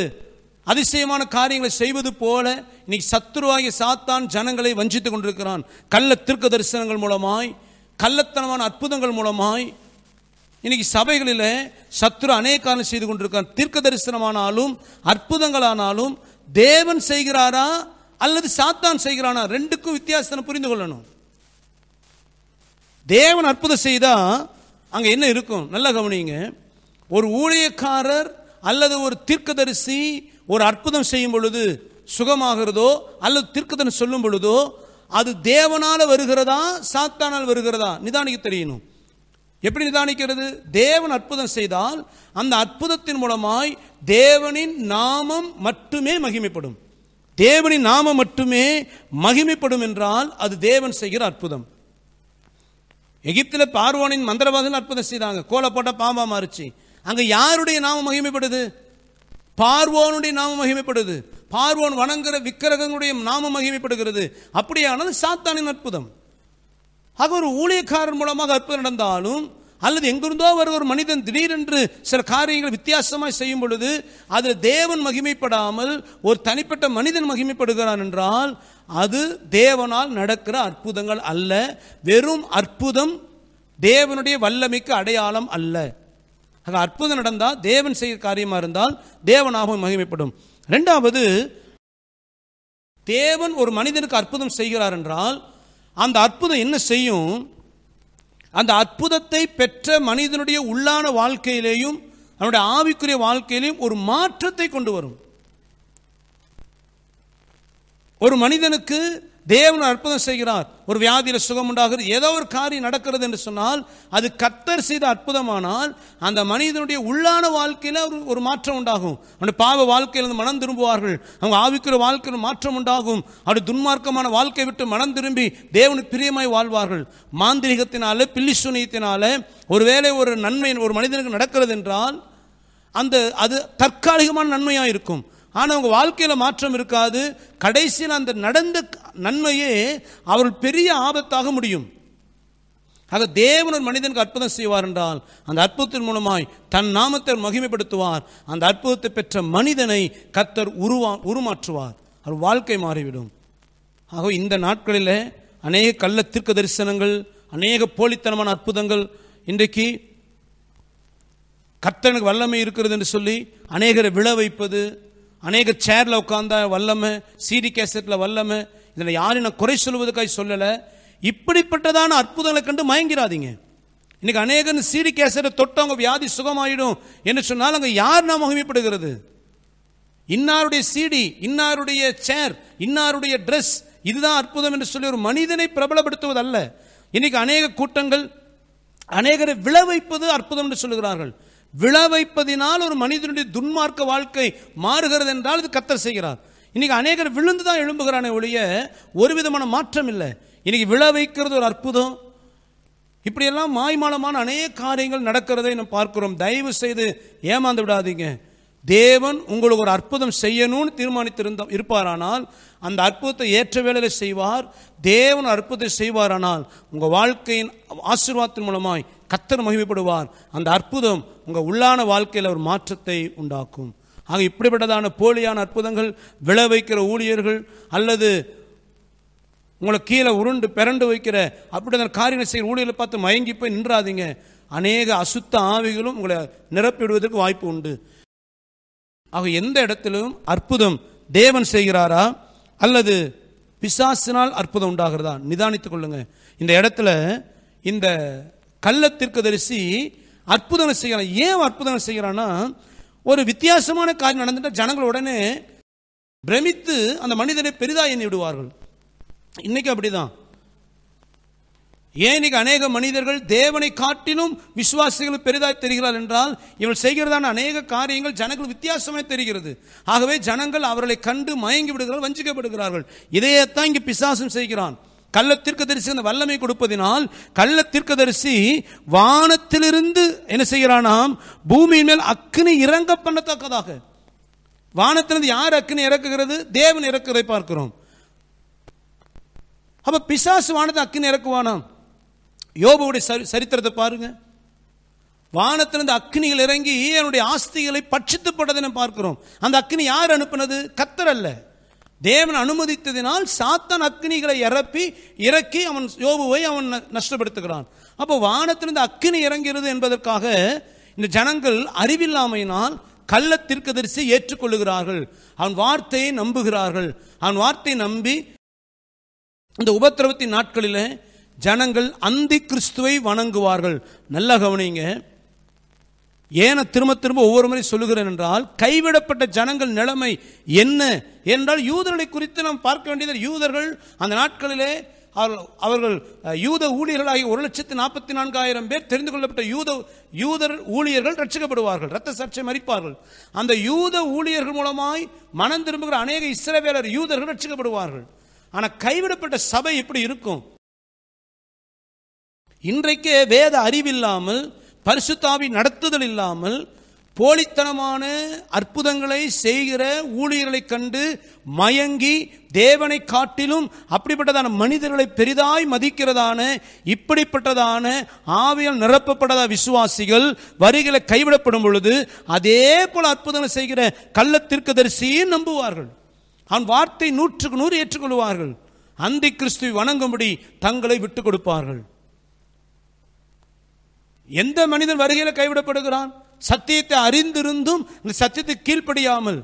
அதிசயமான காரியங்களை செய்வது போல இன்னைக்கு சத்துருவாகி சாத்தான் ஜனங்களை வஞ்சித்து கொண்டிருக்கிறான் கள்ள திருக்க தரிசனங்கள் மூலமாய் கள்ளத்தனமான அற்புதங்கள் மூலமாய் இன்னைக்கு சபைகளில் சத்ரு அநேக காரணம் செய்து கொண்டிருக்கான் தீர்க்க தரிசனமானாலும் அற்புதங்களானாலும் தேவன் செய்கிறாரா அல்லது சாத்தான் செய்கிறானா ரெண்டுக்கும் வித்தியாசத்தை புரிந்து கொள்ளணும் தேவன் அற்புதம் செய்தா அங்கே என்ன இருக்கும் நல்லா கவனிங்க ஒரு ஊழியக்காரர் அல்லது ஒரு தீர்க்கதரிசி ஒரு அற்புதம் செய்யும் பொழுது சுகமாகிறதோ அல்லது திருக்குதன் சொல்லும் பொழுதோ அது தேவனால் வருகிறதா சாத்தானால் வருகிறதா நிதானிக்க தெரியணும் எப்படி நிதானிக்கிறது தேவன் அற்புதம் செய்தால் அந்த அற்புதத்தின் மூலமாய் தேவனின் நாமம் மட்டுமே மகிமைப்படும் தேவனின் நாமம் மட்டுமே மகிமைப்படும் என்றால் அது தேவன் செய்கிற அற்புதம் எகிப்தில் பார்வானின் மந்திரவாதம் அற்புதம் செய்தாங்க கோலப்போட்ட போட்ட பாம்பா மாறுச்சு அங்கே யாருடைய நாமம் மகிமைப்படுது பார்வோனுடைய நாம மகிமைப்படுது பார்வோன் வணங்குற விக்கிரகங்களுடைய நாம மகிமைப்படுகிறது அப்படியானது சாத்தானின் அற்புதம் ஆக ஒரு ஊழியக்காரன் மூலமாக அற்புதம் நடந்தாலும் அல்லது எங்கிருந்தோ வர ஒரு மனிதன் திடீரென்று சில காரியங்கள் வித்தியாசமாக செய்யும் பொழுது அதில் தேவன் மகிமைப்படாமல் ஒரு தனிப்பட்ட மனிதன் மகிமைப்படுகிறான் என்றால் அது தேவனால் நடக்கிற அற்புதங்கள் அல்ல வெறும் அற்புதம் தேவனுடைய வல்லமைக்கு அடையாளம் அல்ல ஆக அற்புதம் நடந்தால் தேவன் செய்ய காரியமாக இருந்தால் தேவனாகவும் மகிமைப்படும் ரெண்டாவது தேவன் ஒரு மனிதனுக்கு அற்புதம் செய்கிறார் என்றால் அந்த அற்புதம் என்ன செய்யும் அந்த அற்புதத்தை பெற்ற மனிதனுடைய உள்ளான வாழ்க்கையிலேயும் அவனுடைய ஆவிக்குரிய வாழ்க்கையிலையும் ஒரு மாற்றத்தை கொண்டு வரும் ஒரு மனிதனுக்கு தேவன் அற்புதம் செய்கிறார் ஒரு வியாதியில் சுகம் உண்டாகிறது ஏதோ ஒரு காரியம் நடக்கிறது என்று சொன்னால் அது கத்தர் செய்த அற்புதமானால் அந்த மனிதனுடைய உள்ளான வாழ்க்கையில் ஒரு ஒரு மாற்றம் உண்டாகும் அவனுடைய பாவ வாழ்க்கையிலிருந்து மனம் திரும்புவார்கள் அவங்க ஆவிக்கிற வாழ்க்கையில் மாற்றம் உண்டாகும் அவருடைய துன்மார்க்கமான வாழ்க்கை விட்டு மனம் திரும்பி தேவனுக்கு பிரியமாய் வாழ்வார்கள் மாந்திரிகத்தினால பில்லி சுனியத்தினால ஒருவேளை ஒரு நன்மை ஒரு மனிதனுக்கு நடக்கிறது என்றால் அந்த அது தற்காலிகமான நன்மையாக இருக்கும் ஆனால் அவங்க வாழ்க்கையில் மாற்றம் இருக்காது கடைசியில் அந்த நடந்த நன்மையே அவர்கள் பெரிய ஆபத்தாக முடியும் ஆக தேவன் ஒரு மனிதனுக்கு அற்புதம் செய்வார் என்றால் அந்த அற்புதத்தின் மூலமாய் தன் நாமத்தை மகிமைப்படுத்துவார் அந்த அற்புதத்தை பெற்ற மனிதனை கத்தர் உருவா உருமாற்றுவார் அவர் வாழ்க்கை மாறிவிடும் ஆக இந்த நாட்களில் அநேக கள்ள தீர்க்க தரிசனங்கள் அநேக போலித்தனமான அற்புதங்கள் இன்றைக்கு கர்த்தனுக்கு வல்லமை இருக்கிறது என்று சொல்லி அநேகரை விழ வைப்பது அநேக சேரில் உட்காந்தா வல்லமை சீடி கேசட்டில் வல்லமை இதில் யாரும் நான் குறை சொல்வதற்காக சொல்லலை இப்படிப்பட்டதான அற்புதங்களை கண்டு மயங்கிறாதீங்க இன்னைக்கு அநேகன் சீடி கேசரை தொட்டவங்க வியாதி சுகமாயிடும் என்று சொன்னால் அங்கே யார் நான் மகிமைப்படுகிறது இன்னாருடைய சீடி இன்னாருடைய சேர் இன்னாருடைய ட்ரெஸ் இதுதான் அற்புதம் என்று சொல்லி ஒரு மனிதனை பிரபலப்படுத்துவது அல்ல இன்னைக்கு அநேக கூட்டங்கள் அநேகரை விளைவைப்பது அற்புதம் என்று சொல்லுகிறார்கள் விளைவைப்பதினால் ஒரு மனிதனுடைய துன்மார்க்க வாழ்க்கை மாறுகிறது என்றால் இது கத்தர் செய்கிறார் இன்றைக்கி அநேகர் விழுந்து தான் எழும்புகிறானே ஒழிய ஒரு விதமான மாற்றம் இல்லை இன்றைக்கி விழ வைக்கிறது ஒரு அற்புதம் இப்படியெல்லாம் மாய்மாலமான அநேக காரியங்கள் நடக்கிறதை நம்ம பார்க்கிறோம் தயவு செய்து ஏமாந்து விடாதீங்க தேவன் உங்களுக்கு ஒரு அற்புதம் செய்யணும்னு தீர்மானித்திருந்த இருப்பாரானால் அந்த அற்புதத்தை ஏற்ற வேலையில் செய்வார் தேவன் அற்புதத்தை செய்வாரானால் உங்கள் வாழ்க்கையின் ஆசீர்வாதத்தின் மூலமாய் கத்தர் மகிமைப்படுவார் அந்த அற்புதம் உங்கள் உள்ளான வாழ்க்கையில் ஒரு மாற்றத்தை உண்டாக்கும் ஆக இப்படிப்பட்டதான போலியான அற்புதங்கள் விளை வைக்கிற ஊழியர்கள் அல்லது உங்களை கீழே உருண்டு பிறண்டு வைக்கிற அப்படிதான் காரியம் செய்கிற ஊழியர்களை பார்த்து மயங்கி போய் நின்றாதீங்க அநேக அசுத்த ஆவிகளும் உங்களை நிரப்பிவிடுவதற்கு வாய்ப்பு உண்டு ஆக எந்த இடத்திலும் அற்புதம் தேவன் செய்கிறாரா அல்லது பிசாசினால் அற்புதம் உண்டாகிறதா நிதானித்துக் கொள்ளுங்க இந்த இடத்துல இந்த கள்ளத்திற்கு தரிசி அற்புதம் செய்கிறான் ஏன் அற்புதம் செய்கிறான்னா ஒரு வித்தியாசமான காரியம் நடந்துட்டால் ஜனங்கள் உடனே பிரமித்து அந்த மனிதனை பெரிதாக எண்ணி விடுவார்கள் இன்னைக்கு அப்படிதான் ஏன் இன்னைக்கு அநேக மனிதர்கள் தேவனை காட்டிலும் விசுவாசிகள் பெரிதாக தெரிகிறார் என்றால் இவள் செய்கிறதான அநேக காரியங்கள் ஜனங்கள் வித்தியாசமே தெரிகிறது ஆகவே ஜனங்கள் அவர்களை கண்டு மயங்கி விடுகிறார்கள் வஞ்சிக்கப்படுகிறார்கள் இதையத்தான் இங்கு பிசாசம் செய்கிறான் கள்ள தரிசி அந்த வல்லமை கொடுப்பதினால் கள்ள தரிசி வானத்திலிருந்து என்ன செய்கிறானாம் பூமியின் மேல் அக்னி இறங்க பண்ணத்தக்கதாக வானத்திலிருந்து யார் அக்னி இறக்குகிறது தேவன் இறக்குறதை பார்க்கிறோம் அப்போ பிசாசு வானத்தை அக்னி இறக்குவானாம் யோபுடைய சரித்திரத்தை பாருங்க வானத்திலிருந்து அக்னிகள் இறங்கி என்னுடைய ஆஸ்திகளை பட்சித்து போட்டதை பார்க்கிறோம் அந்த அக்னி யார் அனுப்பினது கத்தர் அல்ல தேவன் அனுமதித்ததினால் சாத்தன் அக்னிகளை இறப்பி இறக்கி அவன் யோபுவை அவன் நஷ்டப்படுத்துகிறான் அப்போ வானத்திலிருந்து அக்னி இறங்கிறது என்பதற்காக இந்த ஜனங்கள் அறிவில்லாமையினால் கள்ள தீர்க்கதரிசியை ஏற்றுக்கொள்ளுகிறார்கள் அவன் வார்த்தையை நம்புகிறார்கள் அவன் வார்த்தை நம்பி இந்த உபத்திரவத்தின் நாட்களில் ஜனங்கள் அந்தி கிறிஸ்துவை வணங்குவார்கள் நல்லா கவனிங்க ஏன திரும்ப திரும்ப ஒவ்வொரு முறை சொல்லுகிறேன் என்றால் கைவிடப்பட்ட ஜனங்கள் நிலைமை என்ன என்றால் யூதர்களை குறித்து நாம் பார்க்க வேண்டியது யூதர்கள் அந்த நாட்களிலே அவர்கள் அவர்கள் யூத ஊழியர்களாகிய ஒரு லட்சத்து நாற்பத்தி நான்காயிரம் பேர் தெரிந்து கொள்ளப்பட்ட யூத யூதர் ஊழியர்கள் ரட்சிக்கப்படுவார்கள் ரத்த சர்ச்சை மறிப்பார்கள் அந்த யூத ஊழியர்கள் மூலமாய் மனம் திரும்புகிற அநேக இஸ்ரவேலர் யூதர்கள் ரட்சிக்கப்படுவார்கள் ஆனால் கைவிடப்பட்ட சபை இப்படி இருக்கும் இன்றைக்கே வேத அறிவில்லாமல் பரிசுத்தாவி நடத்துதல் இல்லாமல் போலித்தனமான அற்புதங்களை செய்கிற ஊழியர்களை கண்டு மயங்கி தேவனை காட்டிலும் அப்படிப்பட்டதான மனிதர்களை பெரிதாய் மதிக்கிறதான இப்படிப்பட்டதான ஆவியால் நிரப்பப்படாத விசுவாசிகள் வரிகளை கைவிடப்படும் பொழுது அதே போல அற்புதங்களை செய்கிற கள்ளத்திற்கு தரிசியும் நம்புவார்கள் அவன் வார்த்தை நூற்றுக்கு நூறு ஏற்றுக்கொள்வார்கள் அந்தி கிறிஸ்துவை வணங்கும்படி தங்களை விட்டுக் கொடுப்பார்கள் எந்த மனிதன் வருகையில் கைவிடப்படுகிறான் சத்தியத்தை அறிந்திருந்தும் இந்த சத்தியத்தை கீழ்ப்படியாமல்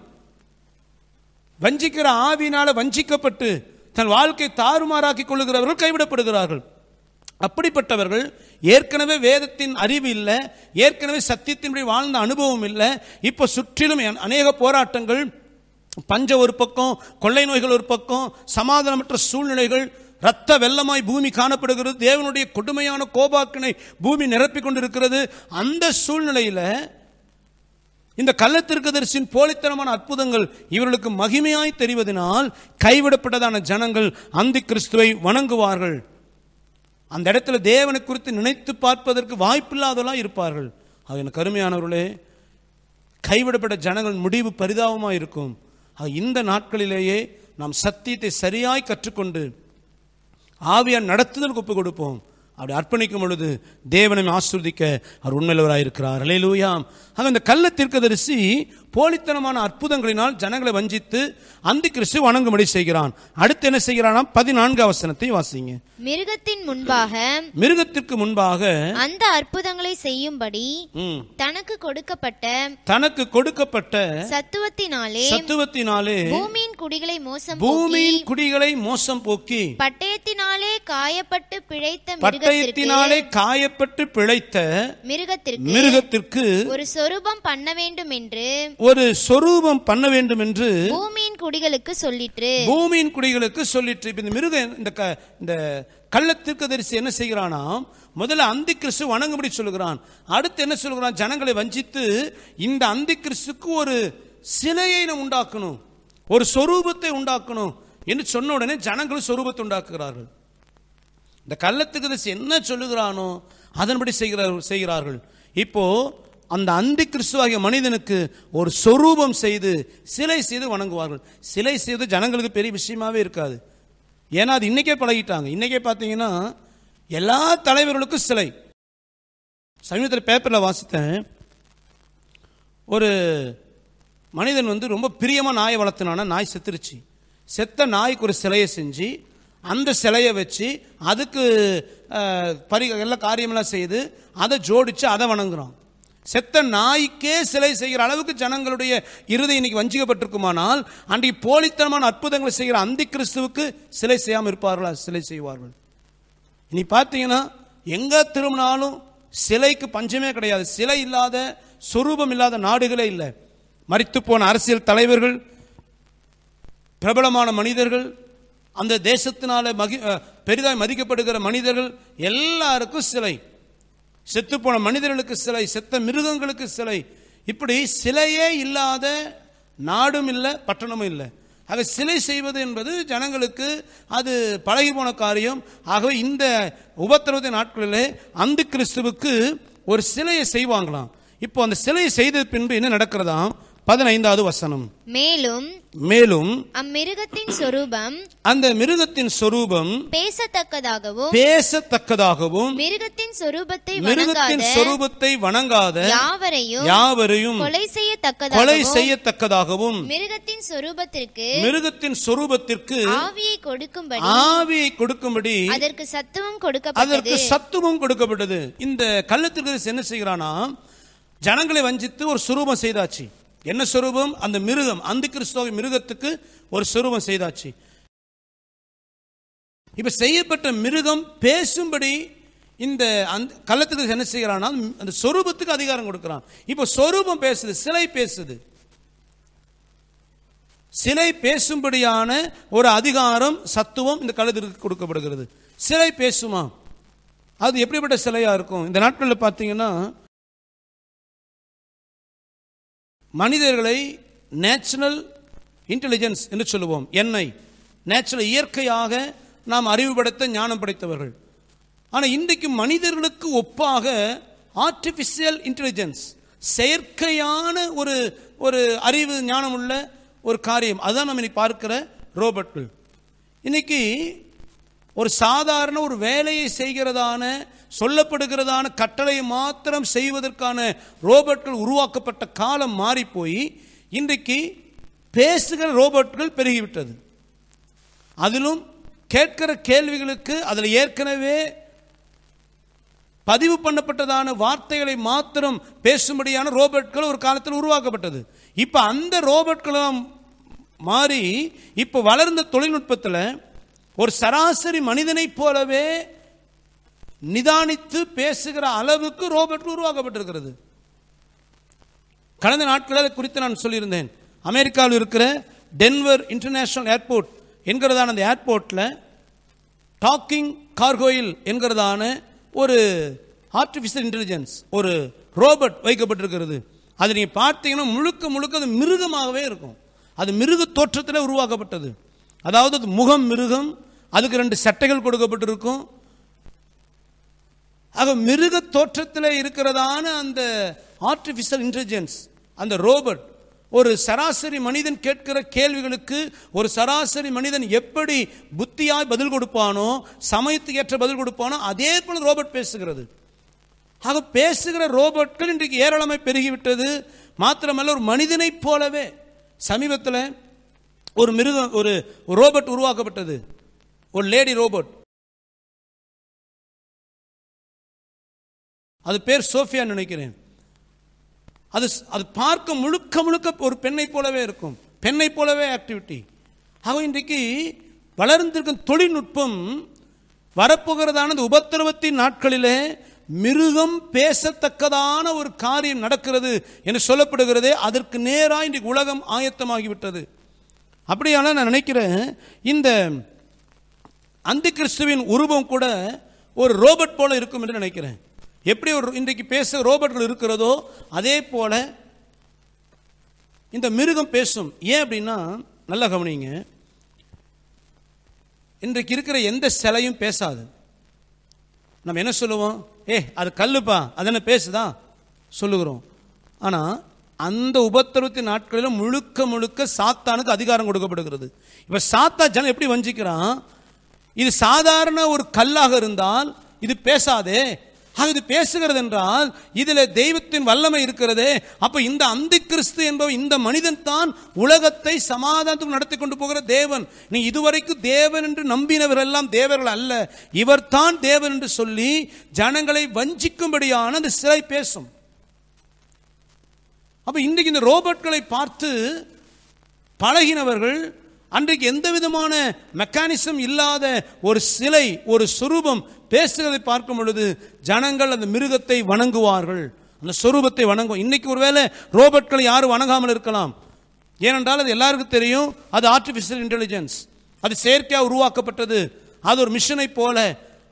வஞ்சிக்கிற ஆவினால வஞ்சிக்கப்பட்டு தன் வாழ்க்கை தாறுமாறாக்கி கொள்ளுகிறவர்கள் கைவிடப்படுகிறார்கள் அப்படிப்பட்டவர்கள் ஏற்கனவே வேதத்தின் அறிவு இல்லை ஏற்கனவே சத்தியத்தின்படி வாழ்ந்த அனுபவம் இல்லை இப்போ சுற்றிலும் அநேக போராட்டங்கள் பஞ்ச ஒரு பக்கம் கொள்ளை நோய்கள் ஒரு பக்கம் சமாதானமற்ற சூழ்நிலைகள் ரத்த வெள்ளமாய் பூமி காணப்படுகிறது தேவனுடைய கொடுமையான கோபாக்கினை பூமி நிரப்பிக் கொண்டிருக்கிறது அந்த சூழ்நிலையில் இந்த தரிசின் போலித்தனமான அற்புதங்கள் இவர்களுக்கு மகிமையாய் தெரிவதனால் கைவிடப்பட்டதான ஜனங்கள் அந்த கிறிஸ்துவை வணங்குவார்கள் அந்த இடத்துல தேவனை குறித்து நினைத்து பார்ப்பதற்கு வாய்ப்பில்லாதவளா இருப்பார்கள் அது எனக்கு அருமையானவர்களே கைவிடப்பட்ட ஜனங்கள் முடிவு பரிதாபமாக இருக்கும் இந்த நாட்களிலேயே நாம் சத்தியத்தை சரியாய் கற்றுக்கொண்டு ஆவியார் நடத்துதல் ஒப்பு கொடுப்போம் அப்படி அர்ப்பணிக்கும் பொழுது தேவனை ஆஸ்வதிக்க அவர் உண்மையிலவராயிருக்கிறார் இருக்கிறார் அலையிலூயாம் ஆக இந்த கள்ள தீர்க்கதரிசி போலித்தனமான அற்புதங்களினால் ஜனங்களை வஞ்சித்து அந்த கிறிஸ்து வணங்கும்படி செய்கிறான் அடுத்து என்ன செய்கிறான் பதினான்கு அவசனத்தை வாசிங்க மிருகத்தின் முன்பாக மிருகத்திற்கு முன்பாக அந்த அற்புதங்களை செய்யும்படி தனக்கு கொடுக்கப்பட்ட தனக்கு கொடுக்கப்பட்ட சத்துவத்தினாலே சத்துவத்தினாலே பூமியின் குடிகளை மோசம் பூமியின் குடிகளை மோசம் போக்கி பட்டயத்தினாலே காயப்பட்டு பிழைத்த பட்டயத்தினாலே காயப்பட்டு பிழைத்த மிருகத்திற்கு மிருகத்திற்கு ஒரு சொல் சொரூபம் பண்ண வேண்டும் என்று ஒரு சொரூபம் பண்ண வேண்டும் என்று பூமியின் குடிகளுக்கு சொல்லிற்று பூமியின் குடிகளுக்கு சொல்லிற்று இந்த மிருக இந்த இந்த கள்ளத்திற்கு தரிசி என்ன செய்கிறானா முதல்ல அந்தி கிறிஸ்து வணங்கும்படி சொல்லுகிறான் அடுத்து என்ன சொல்லுகிறான் ஜனங்களை வஞ்சித்து இந்த அந்தி கிறிஸ்துக்கு ஒரு சிலையை நம்ம உண்டாக்கணும் ஒரு சொரூபத்தை உண்டாக்கணும் என்று சொன்ன உடனே ஜனங்களும் சொரூபத்தை உண்டாக்குகிறார்கள் இந்த கள்ளத்துக்கு தரிசி என்ன சொல்லுகிறானோ அதன்படி செய்கிறார்கள் செய்கிறார்கள் இப்போ அந்த அந்தி கிறிஸ்துவாகிய மனிதனுக்கு ஒரு சொரூபம் செய்து சிலை செய்து வணங்குவார்கள் சிலை செய்து ஜனங்களுக்கு பெரிய விஷயமாவே இருக்காது ஏன்னா அது இன்றைக்கே பழகிட்டாங்க இன்றைக்கே பார்த்தீங்கன்னா எல்லா தலைவர்களுக்கும் சிலை சமீபத்தில் பேப்பரில் வாசித்தேன் ஒரு மனிதன் வந்து ரொம்ப பிரியமாக நாய் வளர்த்தினானா நாய் செத்துருச்சு செத்த நாய்க்கு ஒரு சிலையை செஞ்சு அந்த சிலையை வச்சு அதுக்கு பரி எல்லா காரியமெல்லாம் செய்து அதை ஜோடித்து அதை வணங்குறான் செத்த நாய்க்கே சிலை செய்கிற அளவுக்கு ஜனங்களுடைய இருதை இன்னைக்கு வஞ்சிக்கப்பட்டிருக்குமானால் அன்றைக்கு போலித்தனமான அற்புதங்களை செய்கிற அந்தி கிறிஸ்துவுக்கு சிலை செய்யாமல் இருப்பார்களா சிலை செய்வார்கள் இனி பார்த்தீங்கன்னா எங்கே திரும்பினாலும் சிலைக்கு பஞ்சமே கிடையாது சிலை இல்லாத சுரூபம் இல்லாத நாடுகளே இல்லை மறித்து போன அரசியல் தலைவர்கள் பிரபலமான மனிதர்கள் அந்த தேசத்தினால மகி பெரிதாக மதிக்கப்படுகிற மனிதர்கள் எல்லாருக்கும் சிலை செத்துப்போன மனிதர்களுக்கு சிலை செத்த மிருகங்களுக்கு சிலை இப்படி சிலையே இல்லாத நாடும் இல்லை பட்டணமும் இல்லை ஆக சிலை செய்வது என்பது ஜனங்களுக்கு அது பழகி போன காரியம் ஆகவே இந்த உபத்திரவத்தின் நாட்களிலே அந்த கிறிஸ்துவுக்கு ஒரு சிலையை செய்வாங்களாம் இப்போ அந்த சிலையை செய்த பின்பு என்ன நடக்கிறதாம் பதினைந்தாவது வசனம் மேலும் மேலும் அம்மிருகத்தின் சொரூபம் அந்த மிருகத்தின் சொரூபம் பேசத்தக்கதாகவும் பேசத்தக்கதாகவும் மிருகத்தின் சொரூபத்தை மிருகத்தின் சொரூபத்தை வணங்காத யாவரையும் யாவரையும் கொலை செய்யத்தக்கதாக கொலை செய்யத்தக்கதாகவும் மிருகத்தின் சொரூபத்திற்கு மிருகத்தின் சொரூபத்திற்கு ஆவியை கொடுக்கும்படி ஆவியை கொடுக்கும்படி அதற்கு சத்துவம் கொடுக்கப்பட்டது அதற்கு சத்துவம் கொடுக்கப்பட்டது இந்த கள்ளத்திற்கு என்ன செய்கிறானா ஜனங்களை வஞ்சித்து ஒரு சுரூபம் செய்தாச்சு என்ன சொரூபம் அந்த மிருகம் அந்த கிறிஸ்தவ மிருகத்துக்கு ஒரு சொரூபம் செய்தாச்சு இப்போ செய்யப்பட்ட மிருகம் பேசும்படி இந்த அந்த கள்ளத்துக்கு என்ன செய்கிறான் அந்த சொரூபத்துக்கு அதிகாரம் கொடுக்கிறான் இப்போ சொரூபம் பேசுது சிலை பேசுது சிலை பேசும்படியான ஒரு அதிகாரம் சத்துவம் இந்த கழுதிற்கு கொடுக்கப்படுகிறது சிலை பேசுமா அது எப்படிப்பட்ட சிலையா இருக்கும் இந்த நாட்களில் பார்த்தீங்கன்னா மனிதர்களை நேச்சுரல் இன்டெலிஜென்ஸ் என்று சொல்லுவோம் என்னை நேச்சுரல் இயற்கையாக நாம் அறிவுபடுத்த ஞானம் படைத்தவர்கள் ஆனால் இன்றைக்கு மனிதர்களுக்கு ஒப்பாக ஆர்டிஃபிஷியல் இன்டெலிஜென்ஸ் செயற்கையான ஒரு ஒரு அறிவு ஞானம் உள்ள ஒரு காரியம் அதுதான் நம்ம இன்னைக்கு பார்க்கிற ரோபோட்கள் இன்னைக்கு ஒரு சாதாரண ஒரு வேலையை செய்கிறதான சொல்லப்படுகிறதான கட்டளையை மாத்திரம் செய்வதற்கான ரோபோட்கள் உருவாக்கப்பட்ட காலம் மாறி போய் இன்றைக்கு பேசுகிற ரோபோட்கள் பெருகிவிட்டது அதிலும் கேட்கிற கேள்விகளுக்கு அதில் ஏற்கனவே பதிவு பண்ணப்பட்டதான வார்த்தைகளை மாத்திரம் பேசும்படியான ரோபோட்கள் ஒரு காலத்தில் உருவாக்கப்பட்டது இப்போ அந்த ரோபோட்களெல்லாம் மாறி இப்போ வளர்ந்த தொழில்நுட்பத்தில் ஒரு சராசரி மனிதனைப் போலவே நிதானித்து பேசுகிற அளவுக்கு ரோபோட் உருவாக்கப்பட்டிருக்கிறது கடந்த நாட்களில் குறித்து நான் சொல்லியிருந்தேன் அமெரிக்காவில் இருக்கிற டென்வர் இன்டர்நேஷனல் ஏர்போர்ட் என்கிறதான அந்த ஏர்போர்ட்டில் டாக்கிங் கார்கோயில் என்கிறதான ஒரு ஆர்டிஃபிஷியல் இன்டெலிஜென்ஸ் ஒரு ரோபோட் வைக்கப்பட்டிருக்கிறது அது நீங்கள் பார்த்தீங்கன்னா முழுக்க முழுக்க அது மிருகமாகவே இருக்கும் அது மிருக தோற்றத்தில் உருவாக்கப்பட்டது அதாவது அது முகம் மிருகம் அதுக்கு ரெண்டு சட்டைகள் கொடுக்கப்பட்டிருக்கும் அவ மிருக தோற்றத்தில் இருக்கிறதான அந்த ஆர்டிஃபிஷியல் இன்டெலிஜென்ஸ் அந்த ரோபோட் ஒரு சராசரி மனிதன் கேட்கிற கேள்விகளுக்கு ஒரு சராசரி மனிதன் எப்படி புத்தியாய் பதில் கொடுப்பானோ சமயத்துக்கு ஏற்ற பதில் கொடுப்பானோ அதே போல் ரோபோட் பேசுகிறது ஆக பேசுகிற ரோபோட்கள் இன்றைக்கு ஏராளமாய் பெருகிவிட்டது மாத்திரமல்ல ஒரு மனிதனைப் போலவே சமீபத்தில் ஒரு மிருகம் ஒரு ரோபோட் உருவாக்கப்பட்டது ஒரு லேடி ரோபோட் அது பேர் சோஃபியா நினைக்கிறேன் அது அது பார்க்க முழுக்க முழுக்க ஒரு பெண்ணை போலவே இருக்கும் பெண்ணை போலவே ஆக்டிவிட்டி ஆக இன்றைக்கு வளர்ந்திருக்கும் தொழில்நுட்பம் வரப்போகிறதானது உபத்திரவத்தின் நாட்களிலே மிருகம் பேசத்தக்கதான ஒரு காரியம் நடக்கிறது என்று சொல்லப்படுகிறதே அதற்கு நேராக இன்றைக்கு உலகம் ஆயத்தமாகிவிட்டது அப்படியான நான் நினைக்கிறேன் இந்த அந்த கிறிஸ்துவின் உருவம் கூட ஒரு ரோபோட் போல இருக்கும் என்று நினைக்கிறேன் எப்படி ஒரு இன்றைக்கு பேச ரோபோட்கள் இருக்கிறதோ அதே போல் இந்த மிருகம் பேசும் ஏன் அப்படின்னா நல்லா கவனிங்க இன்றைக்கு இருக்கிற எந்த சிலையும் பேசாது நம்ம என்ன சொல்லுவோம் ஏ அது கல்லுப்பா என்ன பேசுதா சொல்லுகிறோம் ஆனால் அந்த உபத்திரத்தின் நாட்களிலும் முழுக்க முழுக்க சாத்தானுக்கு அதிகாரம் கொடுக்கப்படுகிறது இப்போ சாத்தா ஜனம் எப்படி வஞ்சிக்கிறான் இது சாதாரண ஒரு கல்லாக இருந்தால் இது பேசாதே அது இது பேசுகிறது என்றால் இதில் தெய்வத்தின் வல்லமை இருக்கிறது அப்போ இந்த அந்தி கிறிஸ்து என்பவர் இந்த மனிதன் தான் உலகத்தை சமாதானத்துக்கு நடத்தி கொண்டு போகிற தேவன் நீ இதுவரைக்கும் தேவன் என்று நம்பினவரெல்லாம் தேவர்கள் அல்ல இவர் தான் தேவன் என்று சொல்லி ஜனங்களை வஞ்சிக்கும்படியான அந்த சிலை பேசும் அப்போ இன்றைக்கு இந்த ரோபோட்களை பார்த்து பழகினவர்கள் அன்றைக்கு எந்த விதமான மெக்கானிசம் இல்லாத ஒரு சிலை ஒரு சுரூபம் பேசுகிறதை பார்க்கும் பொழுது ஜனங்கள் அந்த மிருகத்தை வணங்குவார்கள் அந்த சொரூபத்தை வணங்கும் இன்னைக்கு ஒருவேளை ரோபோட்களை யாரும் வணங்காமல் இருக்கலாம் ஏனென்றால் அது எல்லாருக்கும் தெரியும் அது ஆர்டிஃபிஷியல் இன்டெலிஜென்ஸ் அது செயற்கையாக உருவாக்கப்பட்டது அது ஒரு மிஷனை போல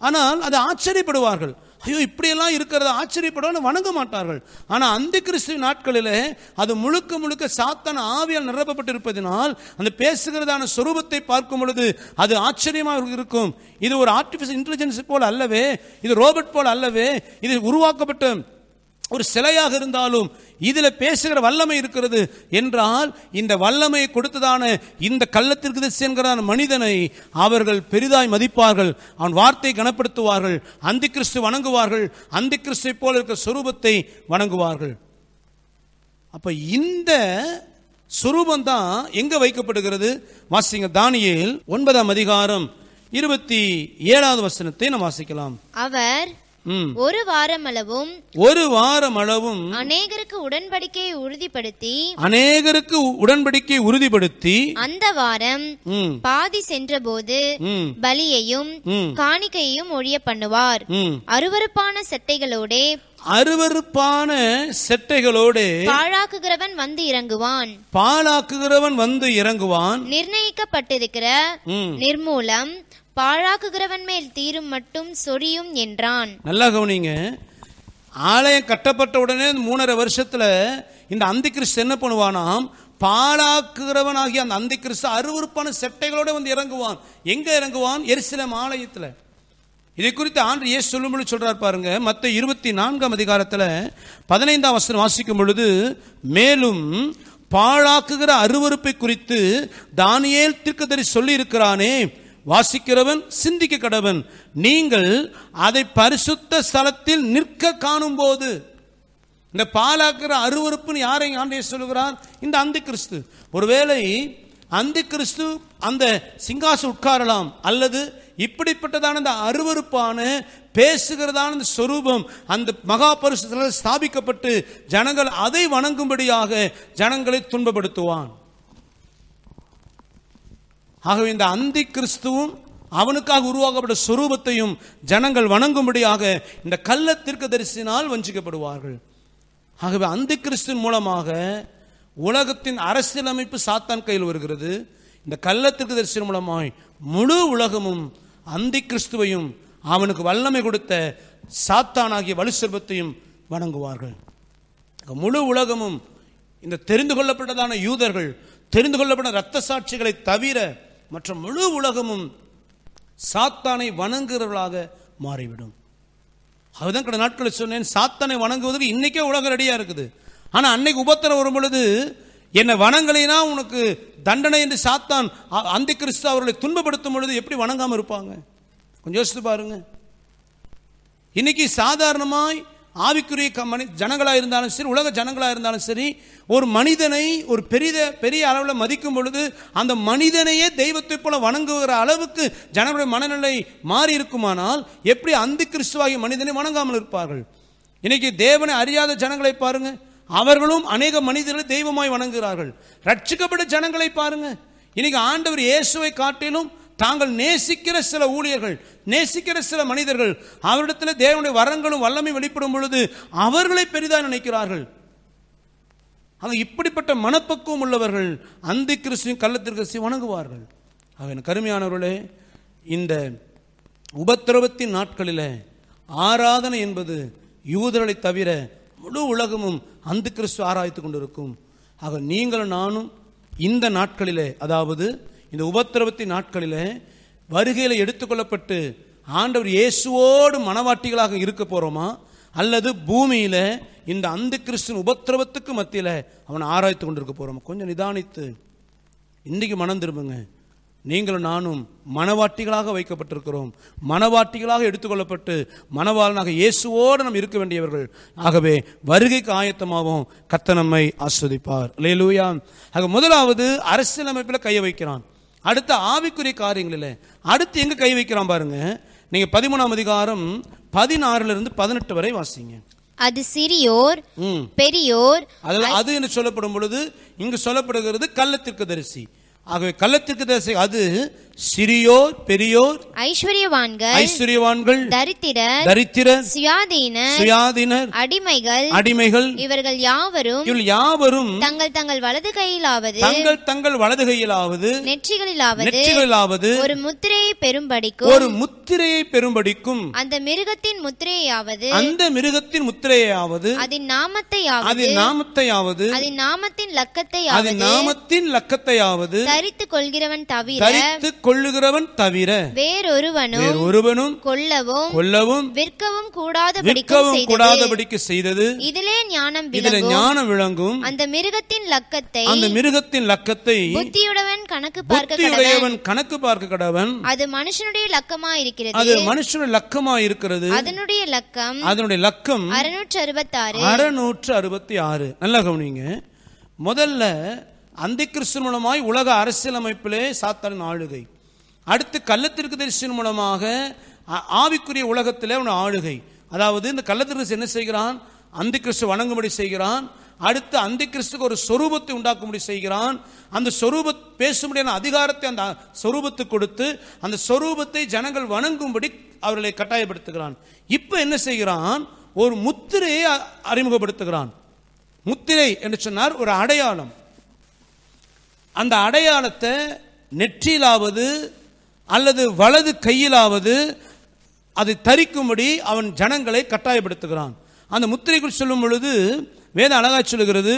ஆனால் அது ஆச்சரியப்படுவார்கள் ஐயோ இப்படியெல்லாம் இருக்கிறத ஆச்சரியப்படணும் வணங்க மாட்டார்கள் ஆனால் அந்த கிறிஸ்துவ நாட்களில் அது முழுக்க முழுக்க சாத்தான ஆவியால் நிரப்பப்பட்டிருப்பதனால் அந்த பேசுகிறதான சுரூபத்தை பார்க்கும் பொழுது அது ஆச்சரியமாக இருக்கும் இது ஒரு ஆர்டிஃபிஷியல் இன்டெலிஜென்ஸ் போல் அல்லவே இது ரோபோட் போல் அல்லவே இது உருவாக்கப்பட்ட ஒரு சிலையாக இருந்தாலும் இதில் பேசுகிற வல்லமை இருக்கிறது என்றால் இந்த வல்லமை கொடுத்ததான இந்த கள்ளத்திற்கு திசைங்கிற மனிதனை அவர்கள் பெரிதாய் மதிப்பார்கள் அவன் வார்த்தை கனப்படுத்துவார்கள் அந்த கிறிஸ்து வணங்குவார்கள் அந்த கிறிஸ்துவை போல இருக்கிற சுரூபத்தை வணங்குவார்கள் அப்போ இந்த சொரூபம் தான் எங்கே வைக்கப்படுகிறது வாசிங்க தானியில் ஒன்பதாம் அதிகாரம் இருபத்தி ஏழாவது வசனத்தை நாம் வாசிக்கலாம் அவர் ஒரு வாரம் அளவும் ஒரு வாரம் அளவும் அநேகருக்கு உடன்படிக்கையை உறுதிப்படுத்தி அநேகருக்கு உடன்படிக்கையை உறுதிப்படுத்தி அந்த வாரம் பாதி போது பலியையும் காணிக்கையையும் ஒழிய பண்ணுவார் அருவருப்பான சட்டைகளோட அருவருப்பான செட்டைகளோடு பாழாக்குகிறவன் வந்து இறங்குவான் பாழாக்குகிறவன் வந்து இறங்குவான் நிர்ணயிக்கப்பட்டிருக்கிற நிர்மூலம் பாழாக்குகிறவன் மேல் தீரும் மட்டும் சொரியும் என்றான் நல்லா கவனிங்க ஆலயம் கட்டப்பட்ட உடனே மூணரை வருஷத்துல இந்த அந்தி கிறிஸ்து என்ன பண்ணுவானாம் பாழாக்குகிறவன் ஆகிய அந்த அந்தி கிறிஸ்து அருவறுப்பான செட்டைகளோட வந்து இறங்குவான் எங்க இறங்குவான் எரிசிலம் ஆலயத்தில் இதை குறித்து ஆண்டு சொல்லும் சொல்லும்பொழுது சொல்றார் பாருங்க மற்ற இருபத்தி நான்காம் அதிகாரத்தில் பதினைந்தாம் வசனம் வாசிக்கும் பொழுது மேலும் பாழாக்குகிற அருவறுப்பை குறித்து தானியேல் திருக்கதறி சொல்லி இருக்கிறானே வாசிக்கிறவன் சிந்திக்க கடவன் நீங்கள் அதை பரிசுத்த ஸ்தலத்தில் நிற்க காணும் போது இந்த பாலாக்குற அருவறுப்புன்னு யாரை ஆண்டே சொல்கிறார் இந்த அந்த கிறிஸ்து ஒருவேளை அந்த கிறிஸ்து அந்த சிங்காசம் உட்காரலாம் அல்லது இப்படிப்பட்டதான அந்த அருவறுப்பான பேசுகிறதான இந்த சொரூபம் அந்த மகா பரிசுத்தில் ஸ்தாபிக்கப்பட்டு ஜனங்கள் அதை வணங்கும்படியாக ஜனங்களை துன்பப்படுத்துவான் ஆகவே இந்த அந்தி கிறிஸ்துவும் அவனுக்காக உருவாக்கப்பட்ட சுரூபத்தையும் ஜனங்கள் வணங்கும்படியாக இந்த கள்ளத்திற்கு தரிசினால் வஞ்சிக்கப்படுவார்கள் ஆகவே அந்தி கிறிஸ்துவின் மூலமாக உலகத்தின் அரசியலமைப்பு சாத்தான் கையில் வருகிறது இந்த கள்ளத்திற்கு தரிசனம் மூலமாய் முழு உலகமும் அந்தி கிறிஸ்துவையும் அவனுக்கு வல்லமை கொடுத்த சாத்தானாகிய செல்வத்தையும் வணங்குவார்கள் முழு உலகமும் இந்த தெரிந்து கொள்ளப்பட்டதான யூதர்கள் தெரிந்து கொள்ளப்பட்ட இரத்த சாட்சிகளை தவிர மற்ற முழு உலகமும் சாத்தானை வணங்குகிறவர்களாக மாறிவிடும் அதுதான் கடந்த நாட்களை சொன்னேன் சாத்தானை வணங்குவதற்கு இன்றைக்கே உலகம் ரெடியாக இருக்குது ஆனால் அன்னைக்கு உபத்திரம் வரும் பொழுது என்னை வணங்கலைனா உனக்கு தண்டனை என்று சாத்தான் அந்த கிறிஸ்து அவர்களை துன்பப்படுத்தும் பொழுது எப்படி வணங்காமல் இருப்பாங்க கொஞ்சம் யோசித்து பாருங்க இன்னைக்கு சாதாரணமாய் ஆவிக்குரிய மனி ஜனங்களாக இருந்தாலும் சரி உலக ஜனங்களாக இருந்தாலும் சரி ஒரு மனிதனை ஒரு பெரித பெரிய அளவில் மதிக்கும் பொழுது அந்த மனிதனையே தெய்வத்தைப் போல வணங்குகிற அளவுக்கு ஜனங்களுடைய மனநிலை மாறி இருக்குமானால் எப்படி அந்த கிறிஸ்துவாகிய மனிதனை வணங்காமல் இருப்பார்கள் இன்னைக்கு தேவனை அறியாத ஜனங்களை பாருங்க அவர்களும் அநேக மனிதர்களை தெய்வமாய் வணங்குகிறார்கள் ரட்சிக்கப்பட்ட ஜனங்களை பாருங்க இன்னைக்கு ஆண்டவர் இயேசுவை காட்டிலும் தாங்கள் நேசிக்கிற சில ஊழியர்கள் நேசிக்கிற சில மனிதர்கள் அவரிடத்தில் தேவனுடைய வரங்களும் வல்லமை வெளிப்படும் பொழுது அவர்களை பெரிதாக நினைக்கிறார்கள் அவங்க இப்படிப்பட்ட மனப்பக்குவம் உள்ளவர்கள் அந்தி கிறிஸ்துவையும் கள்ளத்திற்கு வணங்குவார்கள் அவன் கருமையானவர்களே இந்த உபத்திரவத்தின் நாட்களில் ஆராதனை என்பது யூதர்களை தவிர முழு உலகமும் அந்த கிறிஸ்து ஆராய்த்து கொண்டிருக்கும் ஆக நீங்களும் நானும் இந்த நாட்களிலே அதாவது இந்த உபத்திரவத்தின் நாட்களில் வருகையில் எடுத்துக்கொள்ளப்பட்டு ஆண்டவர் இயேசுவோடு மனவாட்டிகளாக இருக்க போகிறோமா அல்லது பூமியில் இந்த அந்த கிறிஸ்தன் உபத்திரவத்துக்கு மத்தியில் அவனை ஆராய்த்து கொண்டிருக்க போகிறோமா கொஞ்சம் நிதானித்து இன்றைக்கு மனம் திரும்புங்க நீங்களும் நானும் மனவாட்டிகளாக வைக்கப்பட்டிருக்கிறோம் மனவாட்டிகளாக எடுத்துக்கொள்ளப்பட்டு மனவாளனாக இயேசுவோடு நாம் இருக்க வேண்டியவர்கள் ஆகவே வருகைக்கு ஆயத்தமாகவும் கத்த நம்மை ஆஸ்வதிப்பார் லேலூயா ஆக முதலாவது அரசியலமைப்பில் கையை வைக்கிறான் அடுத்த ஆவிக்குரிய இல்லை அடுத்து எங்கே கை வைக்கிறான் பாருங்க நீங்கள் பதிமூணாம் அதிகாரம் பதினாறுல இருந்து பதினெட்டு வரை வாசிங்க அது சிறியோர் பெரியோர் அது என்று சொல்லப்படும் பொழுது இங்கு சொல்லப்படுகிறது கள்ளத்திற்கு தரிசி ஆகவே கள்ளத்திற்கு தேசை அது சிறியோர் பெரியோர் ஐஸ்வர்யவான்கள் ஐஸ்வர்யவான்கள் தரித்திரர் தரித்திரர் சுயாதீனர் சுயாதீனர் அடிமைகள் அடிமைகள் இவர்கள் யாவரும் இவர்கள் யாவரும் தங்கள் தங்கள் வலது கையிலாவது தங்கள் தங்கள் வலது கையிலாவது நெற்றிகளிலாவது நெற்றிகளிலாவது ஒரு முத்திரையை பெறும்படிக்கும் ஒரு முத்திரையை பெறும்படிக்கும் அந்த மிருகத்தின் முத்திரையாவது அந்த மிருகத்தின் முத்திரையாவது அதன் நாமத்தையாவது அதன் நாமத்தையாவது அதன் நாமத்தின் லக்கத்தையாவது அதன் நாமத்தின் லக்கத்தையாவது தரித்து கொள்கிறவன் தவிர தரித்து கொள்ளுகிறவன் தவிர வேறொருவனும் ஒருவனும் கொல்லவும் கொல்லவும் விற்கவும் கூடாத விற்கவும் கூடாதபடிக்கு செய்தது இதிலே ஞானம் இதிலே ஞானம் விளங்கும் அந்த மிருகத்தின் லக்கத்தை அந்த மிருகத்தின் லக்கத்தை புத்தியுடவன் கணக்கு பார்க்க கணக்கு பார்க்க கடவன் அது மனுஷனுடைய லக்கமா இருக்கிறது அது மனுஷனுடைய லக்கமா இருக்கிறது அதனுடைய லக்கம் அதனுடைய லக்கம் அறுநூற்று அறுபத்தி ஆறு அறுநூற்று அறுபத்தி ஆறு நல்லா கவனிங்க முதல்ல அந்த கிறிஸ்தன் மூலமாய் உலக அரசியலமைப்பிலே சாத்தானின் ஆளுகை அடுத்து கள்ளத்திற்கு தரிசனம் மூலமாக ஆவிக்குரிய உலகத்தில் அவன் ஆளுகை அதாவது இந்த கள்ளத்திற்கு என்ன செய்கிறான் அந்த கிறிஸ்து வணங்கும்படி செய்கிறான் அடுத்து அந்த கிறிஸ்துக்கு ஒரு சொரூபத்தை உண்டாக்கும்படி செய்கிறான் அந்த சொரூப பேசும்படியான அதிகாரத்தை அந்த சொரூபத்தை கொடுத்து அந்த சொரூபத்தை ஜனங்கள் வணங்கும்படி அவர்களை கட்டாயப்படுத்துகிறான் இப்போ என்ன செய்கிறான் ஒரு முத்திரையை அறிமுகப்படுத்துகிறான் முத்திரை என்று சொன்னார் ஒரு அடையாளம் அந்த அடையாளத்தை நெற்றியிலாவது அல்லது வலது கையிலாவது அதை தரிக்கும்படி அவன் ஜனங்களை கட்டாயப்படுத்துகிறான் அந்த முத்திரைக்குள் சொல்லும் பொழுது வேத அழகா சொல்லுகிறது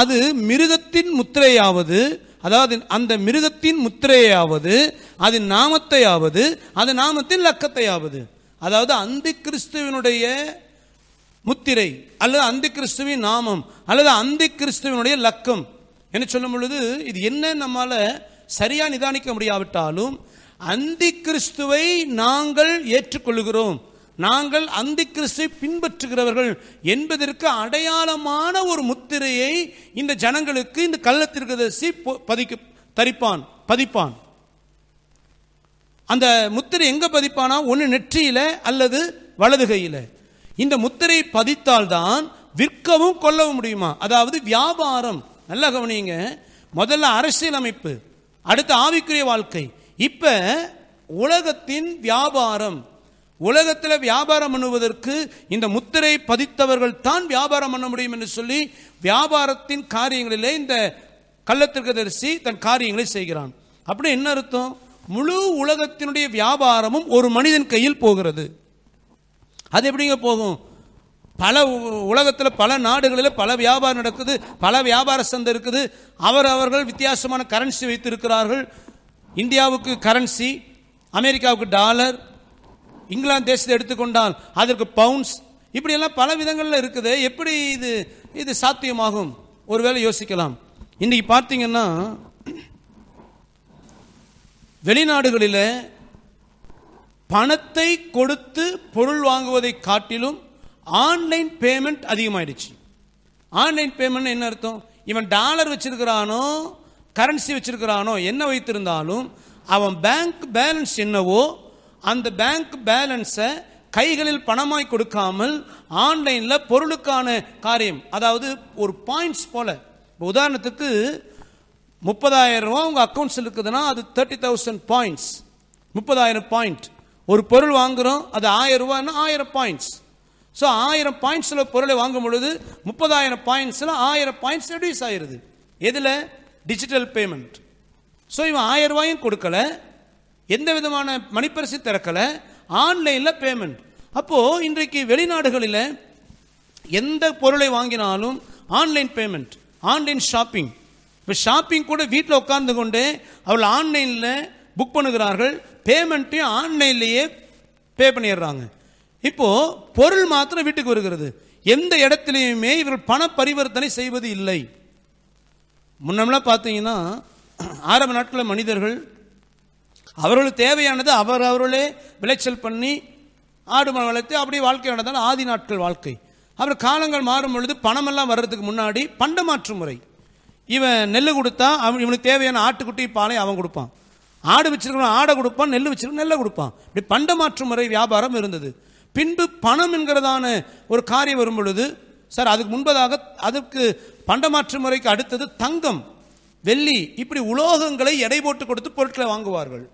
அது மிருகத்தின் முத்திரையாவது அதாவது அந்த மிருகத்தின் முத்திரையாவது அதன் நாமத்தையாவது அது நாமத்தின் லக்கத்தையாவது அதாவது அந்தி கிறிஸ்துவனுடைய முத்திரை அல்லது அந்தி கிறிஸ்துவின் நாமம் அல்லது அந்தி கிறிஸ்துவனுடைய லக்கம் என்று சொல்லும் பொழுது இது என்ன நம்மால் சரியாக நிதானிக்க முடியாவிட்டாலும் அந்தி கிறிஸ்துவை நாங்கள் ஏற்றுக்கொள்கிறோம் நாங்கள் அந்தி கிறிஸ்துவை பின்பற்றுகிறவர்கள் என்பதற்கு அடையாளமான ஒரு முத்திரையை இந்த ஜனங்களுக்கு இந்த கள்ளத்திற்கு பதிக்க தரிப்பான் பதிப்பான் அந்த முத்திரை எங்கே பதிப்பானா ஒன்று நெற்றியில் அல்லது வலது கையில் இந்த முத்திரை பதித்தால்தான் விற்கவும் கொல்லவும் முடியுமா அதாவது வியாபாரம் நல்லா கவனிங்க முதல்ல அரசியல் அமைப்பு அடுத்த ஆவிக்குரிய வாழ்க்கை இப்போ உலகத்தின் வியாபாரம் உலகத்தில் வியாபாரம் பண்ணுவதற்கு இந்த முத்திரை பதித்தவர்கள் தான் வியாபாரம் பண்ண முடியும் என்று சொல்லி வியாபாரத்தின் காரியங்களிலே இந்த கள்ளத்திற்கதரிசி தன் காரியங்களை செய்கிறான் அப்படி என்ன அர்த்தம் முழு உலகத்தினுடைய வியாபாரமும் ஒரு மனிதன் கையில் போகிறது அது எப்படிங்க போகும் பல உலகத்தில் பல நாடுகளில் பல வியாபாரம் நடக்குது பல வியாபார சந்தை இருக்குது அவர் அவர்கள் வித்தியாசமான கரன்சி வைத்திருக்கிறார்கள் இந்தியாவுக்கு கரன்சி அமெரிக்காவுக்கு டாலர் இங்கிலாந்து தேசத்தை எடுத்துக்கொண்டால் அதற்கு பவுன்ஸ் இப்படியெல்லாம் பல விதங்களில் இருக்குது எப்படி இது இது சாத்தியமாகும் ஒருவேளை யோசிக்கலாம் இன்றைக்கி பார்த்தீங்கன்னா வெளிநாடுகளில் பணத்தை கொடுத்து பொருள் வாங்குவதை காட்டிலும் ஆன்லைன் பேமெண்ட் அதிகமாயிடுச்சு ஆன்லைன் பேமெண்ட் என்ன அர்த்தம் இவன் டாலர் வச்சிருக்கிறானோ கரன்சி வச்சிருக்கிறானோ என்ன வைத்திருந்தாலும் அவன் பேங்க் பேலன்ஸ் என்னவோ அந்த பேங்க் பேலன்ஸை கைகளில் பணமாய் கொடுக்காமல் ஆன்லைனில் பொருளுக்கான காரியம் அதாவது ஒரு பாயிண்ட்ஸ் போல இப்போ உதாரணத்துக்கு முப்பதாயிரம் ரூபா உங்கள் அக்கௌண்ட்ஸ் இருக்குதுன்னா அது தேர்ட்டி தௌசண்ட் பாயிண்ட்ஸ் முப்பதாயிரம் பாயிண்ட் ஒரு பொருள் வாங்குகிறோம் அது ஆயிரம் ரூபான்னா ஆயிரம் பாயிண்ட்ஸ் ஸோ ஆயிரம் பாயிண்ட்ஸில் பொருளை வாங்கும் பொழுது முப்பதாயிரம் பாயிண்ட்ஸில் ஆயிரம் பாயிண்ட்ஸ் ரெடியூஸ் ஆயிடுது எதில் டிஜிட்டல் பேமெண்ட் ஸோ இவன் ஆயிரம் ரூபாயும் கொடுக்கல எந்த விதமான மணிப்பரிசு திறக்கலை ஆன்லைனில் பேமெண்ட் அப்போது இன்றைக்கு வெளிநாடுகளில் எந்த பொருளை வாங்கினாலும் ஆன்லைன் பேமெண்ட் ஆன்லைன் ஷாப்பிங் இப்போ ஷாப்பிங் கூட வீட்டில் உட்கார்ந்து கொண்டு அவள் ஆன்லைனில் புக் பண்ணுகிறார்கள் பேமெண்ட்டையும் ஆன்லைன்லேயே பே பண்ணிடுறாங்க இப்போ பொருள் மாத்திரம் வீட்டுக்கு வருகிறது எந்த இடத்துலையுமே இவர்கள் பண பரிவர்த்தனை செய்வது இல்லை முன்னமெல்லாம் பார்த்தீங்கன்னா ஆரம்ப நாட்களில் மனிதர்கள் அவர்களுக்கு தேவையானது அவர் அவர்களே விளைச்சல் பண்ணி ஆடு மரம் வளர்த்து அப்படியே வாழ்க்கை நடந்தாலும் ஆதி நாட்கள் வாழ்க்கை அப்புறம் காலங்கள் மாறும் பொழுது பணமெல்லாம் வர்றதுக்கு முன்னாடி பண்ட மாற்று முறை இவன் நெல் கொடுத்தா அவன் இவனுக்கு தேவையான ஆட்டுக்குட்டி பாலை அவன் கொடுப்பான் ஆடு வச்சிருக்கணும் ஆடை கொடுப்பான் நெல் வச்சிருக்கணும் நெல்லை கொடுப்பான் இப்படி பண்ட மாற்று முறை வியாபாரம் இருந்தது பின்பு பணம் என்கிறதான ஒரு காரியம் வரும் பொழுது சார் அதுக்கு முன்பதாக அதற்கு பண்டமாற்று முறைக்கு அடுத்தது தங்கம் வெள்ளி இப்படி உலோகங்களை எடை போட்டு கொடுத்து பொருட்களை வாங்குவார்கள்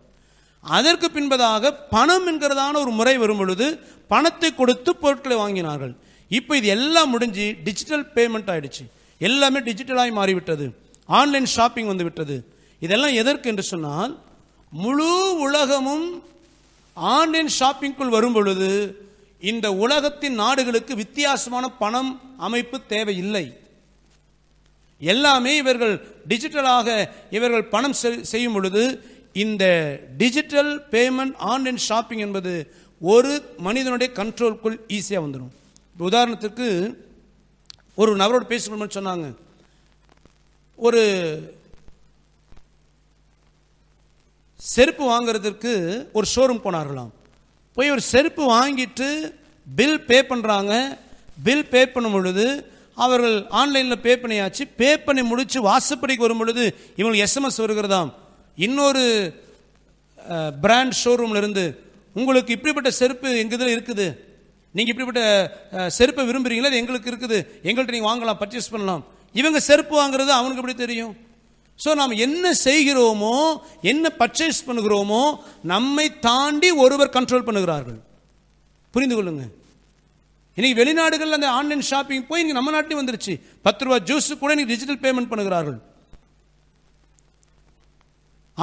அதற்கு பின்பதாக பணம் என்கிறதான ஒரு முறை வரும் பொழுது பணத்தை கொடுத்து பொருட்களை வாங்கினார்கள் இப்போ இது எல்லாம் முடிஞ்சு டிஜிட்டல் பேமெண்ட் ஆயிடுச்சு எல்லாமே டிஜிட்டலாகி மாறிவிட்டது ஆன்லைன் ஷாப்பிங் வந்து விட்டது இதெல்லாம் எதற்கு என்று சொன்னால் முழு உலகமும் ஆன்லைன் ஷாப்பிங்குள் வரும் பொழுது இந்த உலகத்தின் நாடுகளுக்கு வித்தியாசமான பணம் அமைப்பு தேவையில்லை எல்லாமே இவர்கள் டிஜிட்டலாக இவர்கள் பணம் செய்யும் பொழுது இந்த டிஜிட்டல் பேமெண்ட் ஆன்லைன் ஷாப்பிங் என்பது ஒரு மனிதனுடைய கண்ட்ரோல்க்குள் ஈஸியாக வந்துடும் உதாரணத்துக்கு ஒரு நபரோடு பேசணும்னு சொன்னாங்க ஒரு செருப்பு வாங்கிறதுக்கு ஒரு ஷோரூம் போனார்களாம் போய் ஒரு செருப்பு வாங்கிட்டு பில் பே பண்ணுறாங்க பில் பே பண்ணும் பொழுது அவர்கள் ஆன்லைனில் பே பண்ணியாச்சு பே பண்ணி முடித்து வாசப்படிக்கு வரும் பொழுது இவங்களுக்கு எஸ்எம்எஸ் வருகிறதாம் இன்னொரு பிராண்ட் ஷோரூமில் இருந்து உங்களுக்கு இப்படிப்பட்ட செருப்பு எங்கள் இதில் இருக்குது நீங்கள் இப்படிப்பட்ட செருப்பை விரும்புகிறீங்களா எங்களுக்கு இருக்குது எங்கள்கிட்ட நீங்கள் வாங்கலாம் பர்ச்சேஸ் பண்ணலாம் இவங்க செருப்பு வாங்குறது அவனுக்கு எப்படி தெரியும் ஸோ நாம் என்ன செய்கிறோமோ என்ன பர்ச்சேஸ் பண்ணுகிறோமோ நம்மை தாண்டி ஒருவர் கண்ட்ரோல் பண்ணுகிறார்கள் புரிந்து கொள்ளுங்க இன்னைக்கு வெளிநாடுகளில் அந்த ஆன்லைன் ஷாப்பிங் போய் இங்கே நம்ம நாட்டிலே வந்துருச்சு பத்து ரூபா ஜூஸ் கூட இன்னைக்கு டிஜிட்டல் பேமெண்ட் பண்ணுகிறார்கள்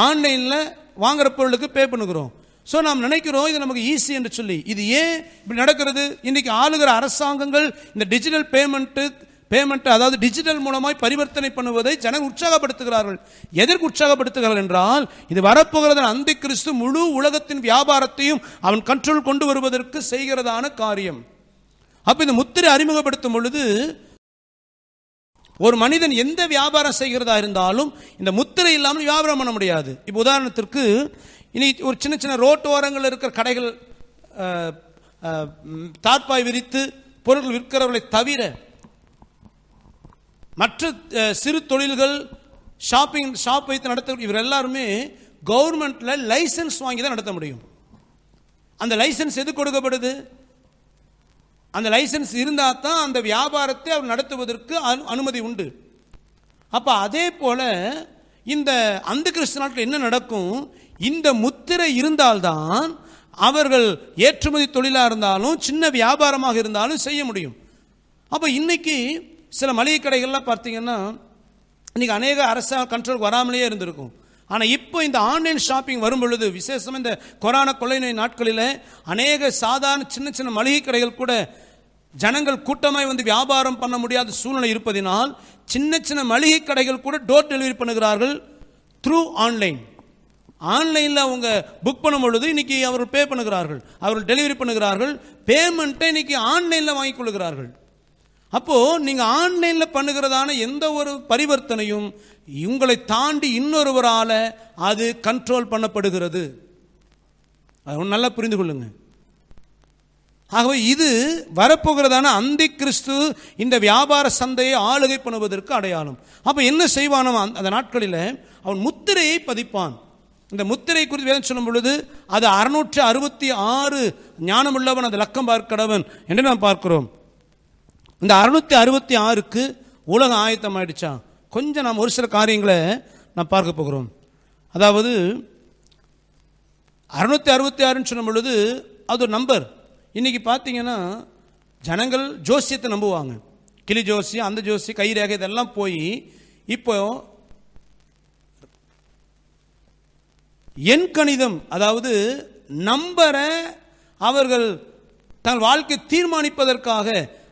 ஆன்லைனில் வாங்குற பொருளுக்கு பே பண்ணுகிறோம் ஸோ நாம் நினைக்கிறோம் இது நமக்கு ஈஸி என்று சொல்லி இது ஏன் இப்படி நடக்கிறது இன்றைக்கி ஆளுகிற அரசாங்கங்கள் இந்த டிஜிட்டல் பேமெண்ட்டு பேமெண்ட் அதாவது டிஜிட்டல் மூலமாய் பரிவர்த்தனை பண்ணுவதை ஜனங்க உற்சாகப்படுத்துகிறார்கள் எதற்கு உற்சாகப்படுத்துகிறார்கள் என்றால் இது வரப்போகிறது அந்தி கிறிஸ்து முழு உலகத்தின் வியாபாரத்தையும் அவன் கண்ட்ரோல் கொண்டு வருவதற்கு செய்கிறதான காரியம் அப்போ இந்த முத்திரை அறிமுகப்படுத்தும் பொழுது ஒரு மனிதன் எந்த வியாபாரம் செய்கிறதா இருந்தாலும் இந்த முத்திரை இல்லாமல் வியாபாரம் பண்ண முடியாது இப்போ உதாரணத்திற்கு இனி ஒரு சின்ன சின்ன ரோட்டோரங்களில் இருக்கிற கடைகள் தாட்பாய் விரித்து பொருட்கள் விற்கிறவர்களை தவிர மற்ற சிறு தொழில்கள் ஷாப்பிங் ஷாப் வைத்து நடத்த இவர் எல்லாருமே கவர்மெண்ட்டில் லைசன்ஸ் வாங்கி தான் நடத்த முடியும் அந்த லைசன்ஸ் எது கொடுக்கப்படுது அந்த லைசன்ஸ் இருந்தால் தான் அந்த வியாபாரத்தை அவர் நடத்துவதற்கு அனு அனுமதி உண்டு அப்போ அதே போல் இந்த அந்த கிறிஸ்து நாட்டில் என்ன நடக்கும் இந்த முத்திரை இருந்தால்தான் அவர்கள் ஏற்றுமதி தொழிலாக இருந்தாலும் சின்ன வியாபாரமாக இருந்தாலும் செய்ய முடியும் அப்போ இன்னைக்கு சில மளிகை கடைகள்லாம் பார்த்தீங்கன்னா இன்றைக்கி அநேக அரசாங்க கண்ட்ரோல் வராமலேயே இருந்திருக்கும் ஆனால் இப்போ இந்த ஆன்லைன் ஷாப்பிங் வரும் பொழுது விசேஷமாக இந்த கொரோனா கொள்ளை நோய் நாட்களில் அநேக சாதாரண சின்ன சின்ன மளிகை கடைகள் கூட ஜனங்கள் கூட்டமாய் வந்து வியாபாரம் பண்ண முடியாத சூழ்நிலை இருப்பதினால் சின்ன சின்ன மளிகை கடைகள் கூட டோர் டெலிவரி பண்ணுகிறார்கள் த்ரூ ஆன்லைன் ஆன்லைனில் அவங்க புக் பண்ணும் பொழுது இன்றைக்கி அவர்கள் பே பண்ணுகிறார்கள் அவர்கள் டெலிவரி பண்ணுகிறார்கள் பேமெண்ட்டை இன்னைக்கு ஆன்லைனில் வாங்கிக் கொள்கிறார்கள் அப்போது நீங்கள் ஆன்லைனில் பண்ணுகிறதான எந்த ஒரு பரிவர்த்தனையும் இவங்களை தாண்டி இன்னொருவரால் அது கண்ட்ரோல் பண்ணப்படுகிறது அது நல்லா புரிந்து கொள்ளுங்க ஆகவே இது வரப்போகிறதான அந்தி கிறிஸ்து இந்த வியாபார சந்தையை ஆளுகை பண்ணுவதற்கு அடையாளம் அப்போ என்ன செய்வான் அந்த நாட்களில் அவன் முத்திரையை பதிப்பான் இந்த முத்திரை குறித்து வேதம் சொல்லும் பொழுது அது அறுநூற்று அறுபத்தி ஆறு ஞானமுள்ளவன் அந்த லக்கம் பார்க்கடவன் என்று நாம் பார்க்கிறோம் இந்த அறுநூத்தி அறுபத்தி ஆறுக்கு உலகம் ஆயத்தம் ஆயிடுச்சா கொஞ்சம் நாம் ஒரு சில காரியங்களை நாம் பார்க்க போகிறோம் அதாவது அறுநூத்தி அறுபத்தி ஆறுன்னு சொல்லும் பொழுது அது ஒரு நம்பர் இன்றைக்கி பார்த்தீங்கன்னா ஜனங்கள் ஜோசியத்தை நம்புவாங்க கிளி ஜோசி அந்த ஜோசி ரேகை இதெல்லாம் போய் இப்போ என் கணிதம் அதாவது நம்பரை அவர்கள் தங்கள் வாழ்க்கை தீர்மானிப்பதற்காக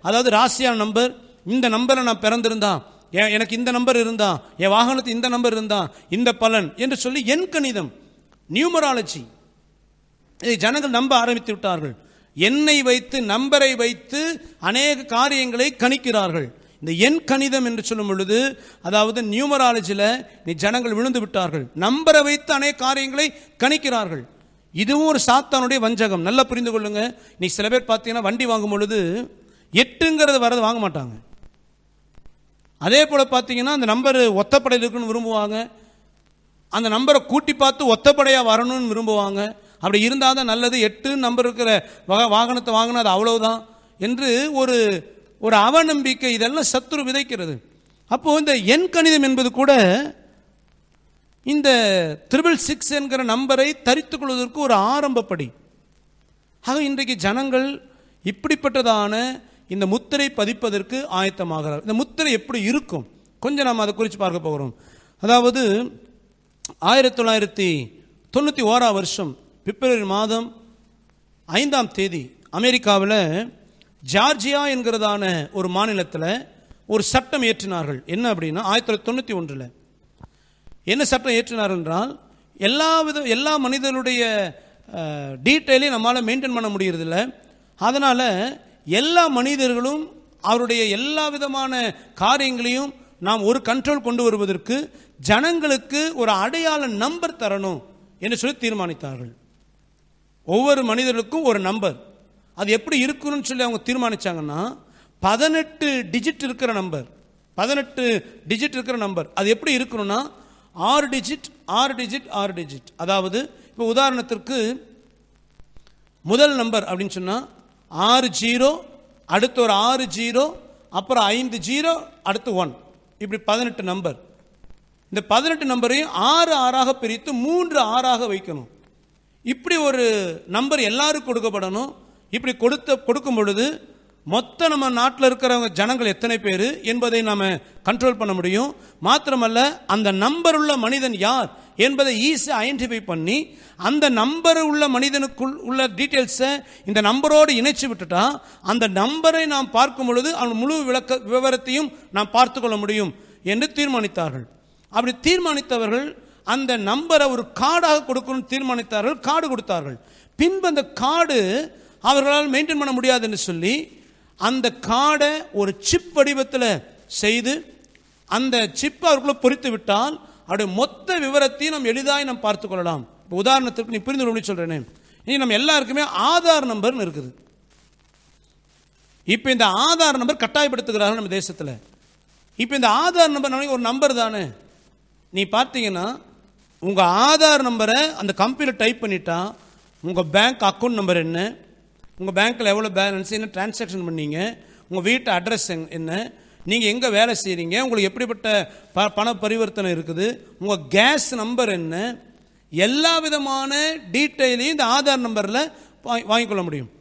அதாவது ராசியான நம்பர் இந்த நம்பரை நான் என் எனக்கு இந்த நம்பர் இருந்தா என் வாகனத்து இந்த நம்பர் இருந்தா இந்த பலன் என்று சொல்லி என் கணிதம் நியூமராலஜி இதை ஜனங்கள் நம்ப ஆரம்பித்து விட்டார்கள் எண்ணை வைத்து நம்பரை வைத்து அநேக காரியங்களை கணிக்கிறார்கள் இந்த எண் கணிதம் என்று சொல்லும் பொழுது அதாவது நியூமராலஜியில் நீ ஜனங்கள் விழுந்து விட்டார்கள் நம்பரை வைத்து அநேக காரியங்களை கணிக்கிறார்கள் இதுவும் ஒரு சாத்தானுடைய வஞ்சகம் நல்லா புரிந்து கொள்ளுங்க நீ சில பேர் பார்த்தீங்கன்னா வண்டி வாங்கும் பொழுது எட்டுங்கிறது வரது வாங்க மாட்டாங்க அதே போல் பார்த்தீங்கன்னா அந்த நம்பர் ஒத்தப்படையில் இருக்குன்னு விரும்புவாங்க அந்த நம்பரை கூட்டி பார்த்து ஒத்தப்படையாக வரணும்னு விரும்புவாங்க அப்படி இருந்தால் தான் நல்லது எட்டு நம்பர் இருக்கிற வாகனத்தை வாங்கினது அது அவ்வளவுதான் என்று ஒரு ஒரு அவநம்பிக்கை இதெல்லாம் சத்துரு விதைக்கிறது அப்போது இந்த எண் கணிதம் என்பது கூட இந்த த்ரிபிள் சிக்ஸ் என்கிற நம்பரை தரித்து கொள்வதற்கு ஒரு ஆரம்பப்படி ஆக இன்றைக்கு ஜனங்கள் இப்படிப்பட்டதான இந்த முத்திரை பதிப்பதற்கு ஆயத்தமாகிறார் இந்த முத்திரை எப்படி இருக்கும் கொஞ்சம் நாம் அதை குறித்து பார்க்க போகிறோம் அதாவது ஆயிரத்தி தொள்ளாயிரத்தி தொண்ணூற்றி ஓரா வருஷம் பிப்ரவரி மாதம் ஐந்தாம் தேதி அமெரிக்காவில் ஜார்ஜியா என்கிறதான ஒரு மாநிலத்தில் ஒரு சட்டம் ஏற்றினார்கள் என்ன அப்படின்னா ஆயிரத்தி தொள்ளாயிரத்தி தொண்ணூற்றி ஒன்றில் என்ன சட்டம் ஏற்றினார் என்றால் எல்லா வித எல்லா மனிதனுடைய டீட்டெயிலையும் நம்மளால் மெயின்டைன் பண்ண முடியறதில்ல அதனால் எல்லா மனிதர்களும் அவருடைய எல்லா விதமான காரியங்களையும் நாம் ஒரு கண்ட்ரோல் கொண்டு வருவதற்கு ஜனங்களுக்கு ஒரு அடையாள நம்பர் தரணும் என்று சொல்லி தீர்மானித்தார்கள் ஒவ்வொரு மனிதர்களுக்கும் ஒரு நம்பர் அது எப்படி இருக்கணும்னு சொல்லி அவங்க தீர்மானித்தாங்கன்னா பதினெட்டு டிஜிட் இருக்கிற நம்பர் பதினெட்டு டிஜிட் இருக்கிற நம்பர் அது எப்படி இருக்கணும்னா ஆறு டிஜிட் ஆறு டிஜிட் ஆறு டிஜிட் அதாவது இப்போ உதாரணத்திற்கு முதல் நம்பர் அப்படின்னு சொன்னால் ஆறு ஜீரோ அடுத்து ஒரு ஆறு ஜீரோ அப்புறம் ஐந்து ஜீரோ அடுத்து ஒன் இப்படி பதினெட்டு நம்பர் இந்த பதினெட்டு நம்பரையும் ஆறு ஆறாக பிரித்து மூன்று ஆறாக வைக்கணும் இப்படி ஒரு நம்பர் எல்லாரும் கொடுக்கப்படணும் இப்படி கொடுத்த கொடுக்கும் பொழுது மொத்த நம்ம நாட்டில் இருக்கிறவங்க ஜனங்கள் எத்தனை பேர் என்பதை நாம் கண்ட்ரோல் பண்ண முடியும் மாத்திரமல்ல அந்த நம்பர் உள்ள மனிதன் யார் என்பதை ஈஸியாக ஐடென்டிஃபை பண்ணி அந்த நம்பர் உள்ள மனிதனுக்குள் உள்ள டீட்டெயில்ஸை இந்த நம்பரோடு இணைச்சு விட்டுட்டா அந்த நம்பரை நாம் பார்க்கும் பொழுது அவன் முழு விளக்க விவரத்தையும் நாம் பார்த்து கொள்ள முடியும் என்று தீர்மானித்தார்கள் அப்படி தீர்மானித்தவர்கள் அந்த நம்பரை ஒரு கார்டாக கொடுக்கணும்னு தீர்மானித்தார்கள் கார்டு கொடுத்தார்கள் பின்பு அந்த கார்டு அவர்களால் மெயின்டைன் பண்ண முடியாதுன்னு சொல்லி அந்த கார்டை ஒரு சிப் வடிவத்தில் செய்து அந்த சிப் அவர்களை பொறித்து விட்டால் அவருடைய மொத்த விவரத்தையும் நம்ம எளிதாய் நம்ம பார்த்து கொள்ளலாம் இப்போ உதாரணத்திற்கு நீ புரிந்து கொள்ள சொல்கிறேனே இனி நம்ம எல்லாருக்குமே ஆதார் நம்பர்னு இருக்குது இப்போ இந்த ஆதார் நம்பர் கட்டாயப்படுத்துகிறார்கள் நம்ம தேசத்தில் இப்போ இந்த ஆதார் நம்பர் ஒரு நம்பர் தானே நீ பார்த்தீங்கன்னா உங்கள் ஆதார் நம்பரை அந்த கம்பெனியில் டைப் பண்ணிட்டா உங்கள் பேங்க் அக்கௌண்ட் நம்பர் என்ன உங்கள் பேங்க்கில் எவ்வளோ பேலன்ஸ் என்ன டிரான்சாக்ஷன் பண்ணீங்க உங்கள் வீட்டு அட்ரஸ் என்ன நீங்கள் எங்கே வேலை செய்கிறீங்க உங்களுக்கு எப்படிப்பட்ட ப பண பரிவர்த்தனை இருக்குது உங்கள் கேஸ் நம்பர் என்ன எல்லா விதமான டீட்டெயிலையும் இந்த ஆதார் நம்பரில் வாங்கிக்கொள்ள முடியும்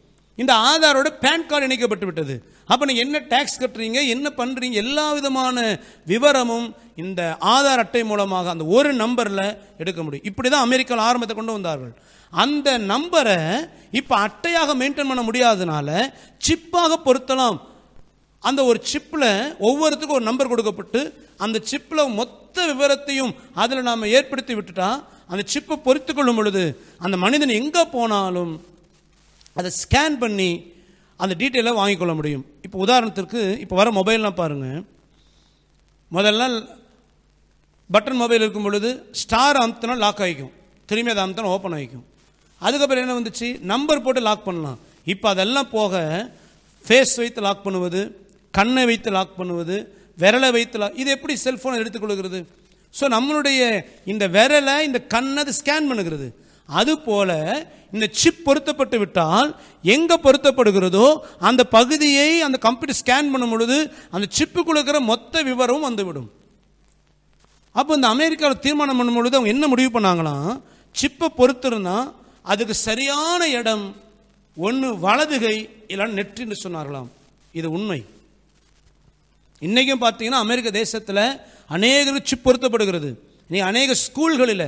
இந்த ஆதாரோட பேன் கார்டு இணைக்கப்பட்டு விட்டது அப்போ நீங்கள் என்ன டேக்ஸ் கட்டுறீங்க என்ன பண்ணுறீங்க எல்லா விதமான விவரமும் இந்த ஆதார் அட்டை மூலமாக அந்த ஒரு நம்பரில் எடுக்க முடியும் இப்படி தான் அமெரிக்காவில் ஆரம்பத்தை கொண்டு வந்தார்கள் அந்த நம்பரை இப்போ அட்டையாக மெயின்டைன் பண்ண முடியாததுனால சிப்பாக பொருத்தலாம் அந்த ஒரு சிப்பில் ஒவ்வொருத்துக்கும் ஒரு நம்பர் கொடுக்கப்பட்டு அந்த சிப்பில் மொத்த விவரத்தையும் அதில் நாம் ஏற்படுத்தி விட்டுட்டா அந்த சிப்பை பொறித்து கொள்ளும் பொழுது அந்த மனிதன் எங்கே போனாலும் அதை ஸ்கேன் பண்ணி அந்த டீட்டெயிலாக கொள்ள முடியும் இப்போ உதாரணத்திற்கு இப்போ வர மொபைல்லாம் பாருங்கள் முதல்ல பட்டன் மொபைல் இருக்கும் பொழுது ஸ்டார் அமுத்தினா லாக் ஆகிக்கும் திரும்பி அதை அமுத்தினா ஓப்பன் ஆகிக்கும் அதுக்கப்புறம் என்ன வந்துச்சு நம்பர் போட்டு லாக் பண்ணலாம் இப்போ அதெல்லாம் போக ஃபேஸ் வைத்து லாக் பண்ணுவது கண்ணை வைத்து லாக் பண்ணுவது விரலை வைத்து லாக் இது எப்படி செல்ஃபோனை எடுத்துக்கொள்கிறது ஸோ நம்மளுடைய இந்த விரலை இந்த கண்ணை அது ஸ்கேன் பண்ணுகிறது அதுபோல் இந்த சிப் பொருத்தப்பட்டு விட்டால் எங்கே பொருத்தப்படுகிறதோ அந்த பகுதியை அந்த கம்ப்யூட்டர் ஸ்கேன் பண்ணும் பொழுது அந்த சிப்புக்குள்ள இருக்கிற மொத்த விவரமும் வந்துவிடும் அப்போ இந்த அமெரிக்காவில் தீர்மானம் பண்ணும் பொழுது அவங்க என்ன முடிவு பண்ணாங்களாம் சிப்பை பொறுத்திருந்தா அதுக்கு சரியான இடம் ஒன்று வலதுகை இல்லைன்னு நெற்றின்னு சொன்னார்களாம் இது உண்மை இன்றைக்கும் பார்த்தீங்கன்னா அமெரிக்க தேசத்தில் சிப் பொருத்தப்படுகிறது நீ அநேக ஸ்கூல்களில்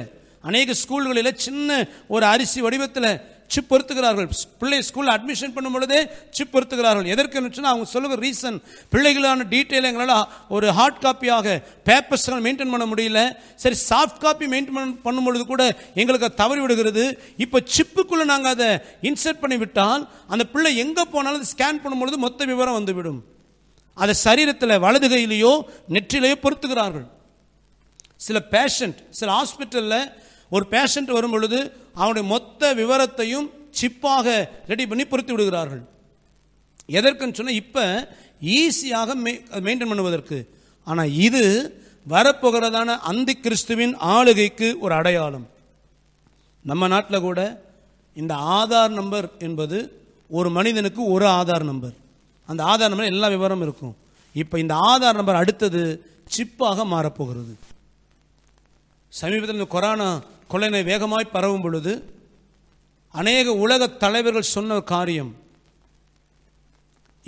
அநேக ஸ்கூல்களில் சின்ன ஒரு அரிசி வடிவத்தில் சிப் பொருத்துகிறார்கள் பிள்ளை ஸ்கூலில் அட்மிஷன் பண்ணும் பொழுதே சிப் பொருத்துகிறார்கள் எதற்குன்னு அவங்க சொல்லுகிற ரீசன் பிள்ளைகளான டீட்டெயில் எங்களால் ஒரு ஹார்ட் காப்பியாக பேப்பர்ஸ்கள் மெயின்டைன் பண்ண முடியல சரி சாஃப்ட் காப்பி மெயின்டைன் பண்ணும் பொழுது கூட எங்களுக்கு தவறி விடுகிறது இப்போ சிப்புக்குள்ளே நாங்கள் அதை இன்சர்ட் பண்ணி விட்டால் அந்த பிள்ளை எங்கே போனாலும் ஸ்கேன் பண்ணும் பொழுது மொத்த விவரம் வந்துவிடும் அதை சரீரத்தில் வலது கையிலேயோ நெற்றிலேயோ பொருத்துகிறார்கள் சில பேஷண்ட் சில ஹாஸ்பிட்டலில் ஒரு பேஷண்ட் வரும் பொழுது அவனுடைய மொத்த விவரத்தையும் சிப்பாக ரெடி பண்ணி பொருத்தி விடுகிறார்கள் எதற்குன்னு சொன்னால் இப்போ ஈஸியாக மெயின்டைன் பண்ணுவதற்கு ஆனால் இது வரப்போகிறதான அந்தி கிறிஸ்துவின் ஆளுகைக்கு ஒரு அடையாளம் நம்ம நாட்டில் கூட இந்த ஆதார் நம்பர் என்பது ஒரு மனிதனுக்கு ஒரு ஆதார் நம்பர் அந்த ஆதார் நம்பர் எல்லா விவரமும் இருக்கும் இப்போ இந்த ஆதார் நம்பர் அடுத்தது சிப்பாக மாறப்போகிறது சமீபத்தில் இந்த கொரோனா கொலைனை வேகமாய் பரவும் பொழுது அநேக உலக தலைவர்கள் சொன்ன காரியம்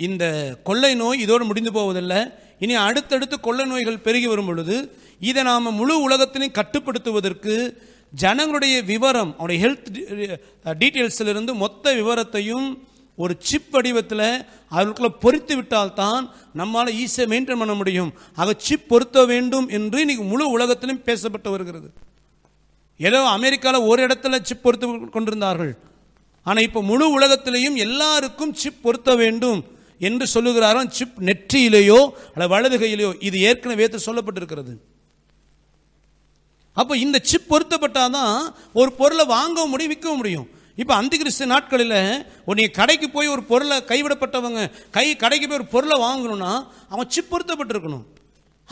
இந்த கொள்ளை நோய் இதோடு முடிந்து போவதில்லை இனி அடுத்தடுத்து கொள்ளை நோய்கள் பெருகி வரும் பொழுது இதை நாம் முழு உலகத்தினையும் கட்டுப்படுத்துவதற்கு ஜனங்களுடைய விவரம் அவருடைய ஹெல்த் டீட்டெயில்ஸிலிருந்து uh, மொத்த விவரத்தையும் ஒரு சிப் வடிவத்தில் அதற்குள்ளே பொறித்து விட்டால்தான் நம்மால் ஈஸியாக மெயின்டைன் பண்ண முடியும் ஆக சிப் பொருத்த வேண்டும் என்று இன்றைக்கி முழு உலகத்திலும் பேசப்பட்டு வருகிறது ஏதோ அமெரிக்காவில் ஒரு இடத்துல சிப் பொருத்து கொண்டிருந்தார்கள் ஆனால் இப்போ முழு உலகத்திலையும் எல்லாருக்கும் சிப் பொருத்த வேண்டும் என்று சொல்லுகிறாரோ சிப் நெற்றியிலேயோ வலது கையிலேயோ இது ஏற்கனவே சொல்லப்பட்டிருக்கிறது அப்போ இந்த சிப் பொருத்தப்பட்டாதான் ஒரு பொருளை வாங்கவும் முடியும் விற்கவும் முடியும் இப்போ அந்த கிறிஸ்து நாட்களில் உன்னை கடைக்கு போய் ஒரு பொருளை கைவிடப்பட்டவங்க கை கடைக்கு போய் ஒரு பொருளை வாங்கணும்னா அவன் பொருத்தப்பட்டிருக்கணும்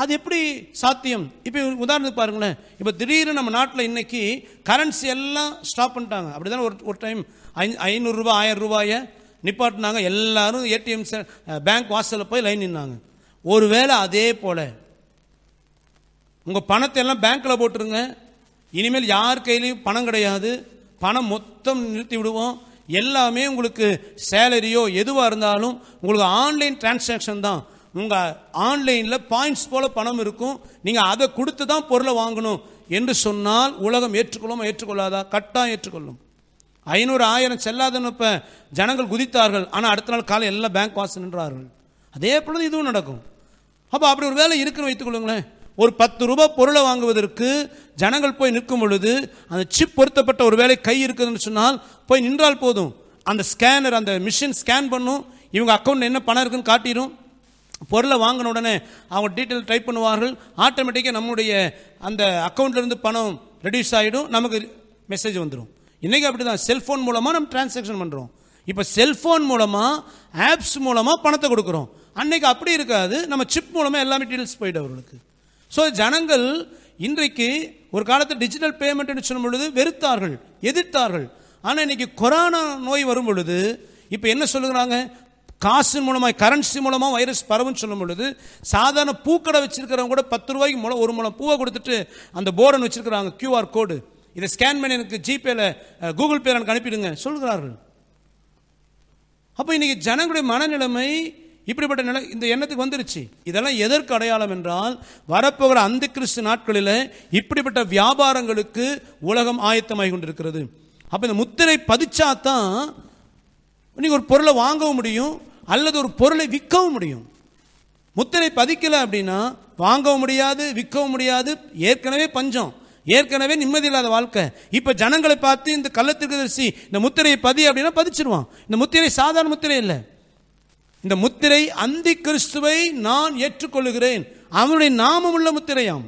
அது எப்படி சாத்தியம் இப்போ உதாரணத்துக்கு பாருங்களேன் இப்போ திடீர்னு நம்ம நாட்டில் இன்றைக்கி கரன்சி எல்லாம் ஸ்டாப் பண்ணிட்டாங்க அப்படி தானே ஒரு ஒரு டைம் ஐ ஐநூறுரூவா ஆயிரம் ரூபாயை நிப்பாட்டினாங்க எல்லாரும் ஏடிஎம் பேங்க் வாசலில் போய் லைன் நின்னாங்க ஒருவேளை அதே போல் உங்கள் பணத்தை எல்லாம் பேங்க்கில் போட்டுருங்க இனிமேல் யார் கையிலையும் பணம் கிடையாது பணம் மொத்தம் நிறுத்தி விடுவோம் எல்லாமே உங்களுக்கு சேலரியோ எதுவாக இருந்தாலும் உங்களுக்கு ஆன்லைன் டிரான்சாக்ஷன் தான் உங்கள் ஆன்லைனில் பாயிண்ட்ஸ் போல் பணம் இருக்கும் நீங்கள் அதை கொடுத்து தான் பொருளை வாங்கணும் என்று சொன்னால் உலகம் ஏற்றுக்கொள்ளும் ஏற்றுக்கொள்ளாதா கட்டாக ஏற்றுக்கொள்ளும் ஐநூறு ஆயிரம் செல்லாதன்னு இப்போ ஜனங்கள் குதித்தார்கள் ஆனால் அடுத்த நாள் காலை எல்லாம் பேங்க் வாசல் நின்றார்கள் அதே போல இதுவும் நடக்கும் அப்போ அப்படி ஒரு வேலை இருக்குன்னு வைத்துக்கொள்ளுங்களேன் ஒரு பத்து ரூபாய் பொருளை வாங்குவதற்கு ஜனங்கள் போய் நிற்கும் பொழுது அந்த சிப் பொருத்தப்பட்ட ஒரு வேலை கை இருக்குதுன்னு சொன்னால் போய் நின்றால் போதும் அந்த ஸ்கேனர் அந்த மிஷின் ஸ்கேன் பண்ணும் இவங்க அக்கௌண்ட் என்ன பணம் இருக்குன்னு காட்டிடும் பொருளை வாங்கின உடனே அவங்க டீட்டெயில் டைப் பண்ணுவார்கள் ஆட்டோமேட்டிக்காக நம்முடைய அந்த அக்கௌண்ட்லேருந்து பணம் ரெடியூஸ் ஆகிடும் நமக்கு மெசேஜ் வந்துடும் இன்றைக்கி அப்படி தான் செல்ஃபோன் மூலமாக நம்ம டிரான்சாக்ஷன் பண்ணுறோம் இப்போ செல்ஃபோன் மூலமாக ஆப்ஸ் மூலமாக பணத்தை கொடுக்குறோம் அன்றைக்கி அப்படி இருக்காது நம்ம சிப் மூலமாக எல்லாமே டீட்டெயில்ஸ் போயிட்டு அவர்களுக்கு ஸோ ஜனங்கள் இன்றைக்கு ஒரு காலத்தில் டிஜிட்டல் பேமெண்ட்னு சொல்லும் பொழுது வெறுத்தார்கள் எதிர்த்தார்கள் ஆனால் இன்னைக்கு கொரோனா நோய் வரும் பொழுது இப்போ என்ன சொல்லுகிறாங்க காசு மூலமாக கரன்சி மூலமாக வைரஸ் பரவுன்னு சொல்லும் பொழுது சாதாரண பூக்கடை வச்சுருக்கிறவங்க கூட பத்து ரூபாய்க்கு மூலம் ஒரு மூலம் பூவை கொடுத்துட்டு அந்த போர்டன் வச்சுருக்கிறாங்க கியூஆர் கோடு இதை ஸ்கேன் பண்ணி எனக்கு ஜிபேல கூகுள் பேல எனக்கு அனுப்பிடுங்க சொல்கிறார்கள் அப்போ இன்றைக்கி ஜனங்களுடைய மனநிலைமை இப்படிப்பட்ட நிலை இந்த எண்ணத்துக்கு வந்துருச்சு இதெல்லாம் எதற்கு அடையாளம் என்றால் வரப்போகிற அந்த கிறிஸ்து நாட்களில் இப்படிப்பட்ட வியாபாரங்களுக்கு உலகம் ஆயத்தமாகி கொண்டிருக்கிறது அப்போ இந்த முத்திரை பதிச்சா தான் நீங்கள் ஒரு பொருளை வாங்கவும் முடியும் அல்லது ஒரு பொருளை விற்கவும் முடியும் முத்திரை பதிக்கலை அப்படின்னா வாங்கவும் முடியாது விற்கவும் முடியாது ஏற்கனவே பஞ்சம் ஏற்கனவே நிம்மதி இல்லாத வாழ்க்கை இப்போ ஜனங்களை பார்த்து இந்த கள்ளத்திற்கு தரிசி இந்த முத்திரையை பதி அப்படின்னா பதிச்சிருவான் இந்த முத்திரை சாதாரண முத்திரை இல்லை இந்த முத்திரை அந்தி கிறிஸ்துவை நான் ஏற்றுக்கொள்ளுகிறேன் அவனுடைய நாமம் உள்ள முத்திரையாம்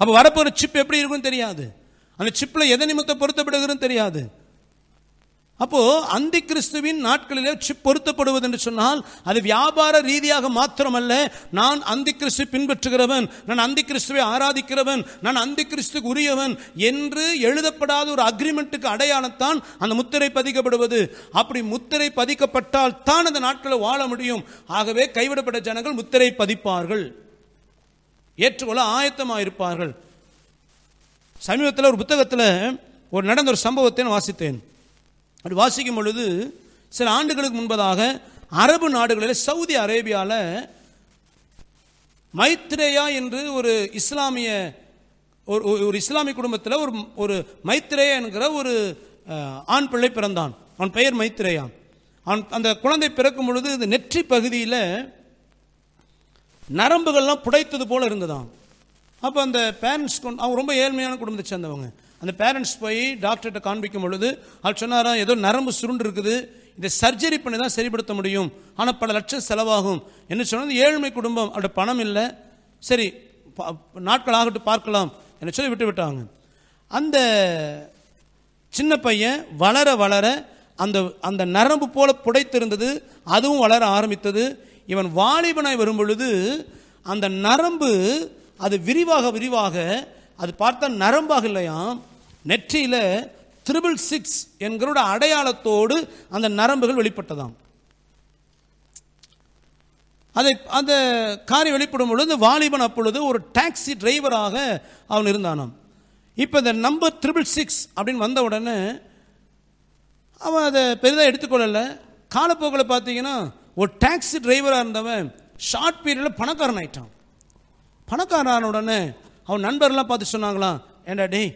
அப்போ வரப்போற சிப் எப்படி இருக்கும் தெரியாது அந்த சிப்பில் எதனை முத்த பொருத்தப்படுகிறதுன்னு தெரியாது அப்போ அந்தி கிறிஸ்துவின் நாட்களிலே சிப் பொருத்தப்படுவது என்று சொன்னால் அது வியாபார ரீதியாக மாத்திரமல்ல நான் அந்தி கிறிஸ்து பின்பற்றுகிறவன் நான் அந்தி கிறிஸ்துவை ஆராதிக்கிறவன் நான் அந்தி கிறிஸ்துக்கு உரியவன் என்று எழுதப்படாத ஒரு அக்ரிமெண்ட்டுக்கு அடையாளத்தான் அந்த முத்திரை பதிக்கப்படுவது அப்படி முத்திரை பதிக்கப்பட்டால் தான் அந்த நாட்களை வாழ முடியும் ஆகவே கைவிடப்பட்ட ஜனங்கள் முத்திரை பதிப்பார்கள் ஏற்றுக்கொள்ள ஆயத்தமாக இருப்பார்கள் சமீபத்தில் ஒரு புத்தகத்தில் ஒரு நடந்த ஒரு சம்பவத்தை வாசித்தேன் அப்படி வாசிக்கும் பொழுது சில ஆண்டுகளுக்கு முன்பதாக அரபு நாடுகளில் சவுதி அரேபியாவில் மைத்ரேயா என்று ஒரு இஸ்லாமிய ஒரு ஒரு இஸ்லாமிய குடும்பத்தில் ஒரு ஒரு மைத்ரேயா என்கிற ஒரு ஆண் பிள்ளை பிறந்தான் அவன் பெயர் மைத்ரேயா அவன் அந்த குழந்தை பிறக்கும் பொழுது இந்த நெற்றி பகுதியில் நரம்புகள்லாம் புடைத்தது போல இருந்ததான் அப்போ அந்த பேரண்ட்ஸ் கொண்டு அவங்க ரொம்ப ஏழ்மையான குடும்பத்தை சேர்ந்தவங்க அந்த பேரண்ட்ஸ் போய் டாக்டர்கிட்ட காண்பிக்கும் பொழுது அவர் சொன்னாரா ஏதோ நரம்பு சுருண்டு இருக்குது இந்த சர்ஜரி பண்ணி தான் சரிப்படுத்த முடியும் ஆனால் பல லட்சம் செலவாகும் என்ன சொன்னது ஏழ்மை குடும்பம் அவட பணம் இல்லை சரி நாட்கள் ஆகட்டும் பார்க்கலாம் என்ன சொல்லி விட்டு விட்டாங்க அந்த சின்ன பையன் வளர வளர அந்த அந்த நரம்பு போல புடைத்திருந்தது அதுவும் வளர ஆரம்பித்தது இவன் வாலிபனாய் வரும் பொழுது அந்த நரம்பு அது விரிவாக விரிவாக அது பார்த்தா நரம்பாக இல்லையாம் நெற்றியில் த்ரிபிள் சிக்ஸ் என்கிறோட அடையாளத்தோடு அந்த நரம்புகள் வெளிப்பட்டதாம் அதை அந்த காரி வெளிப்படும் பொழுது வாலிபன் அப்பொழுது ஒரு டாக்ஸி டிரைவராக அவன் இருந்தானாம் இப்போ இந்த நம்பர் த்ரிபிள் சிக்ஸ் அப்படின்னு வந்த உடனே அவன் அதை பெரிதாக எடுத்துக்கொள்ளலை காலப்போக்கில் பார்த்தீங்கன்னா ஒரு டாக்ஸி டிரைவராக இருந்தவன் ஷார்ட் பீரியடில் பணக்காரன் ஆயிட்டான் பணக்காரன் உடனே அவன் நண்பர்லாம் பார்த்து சொன்னாங்களாம் ஏண்டா டேய்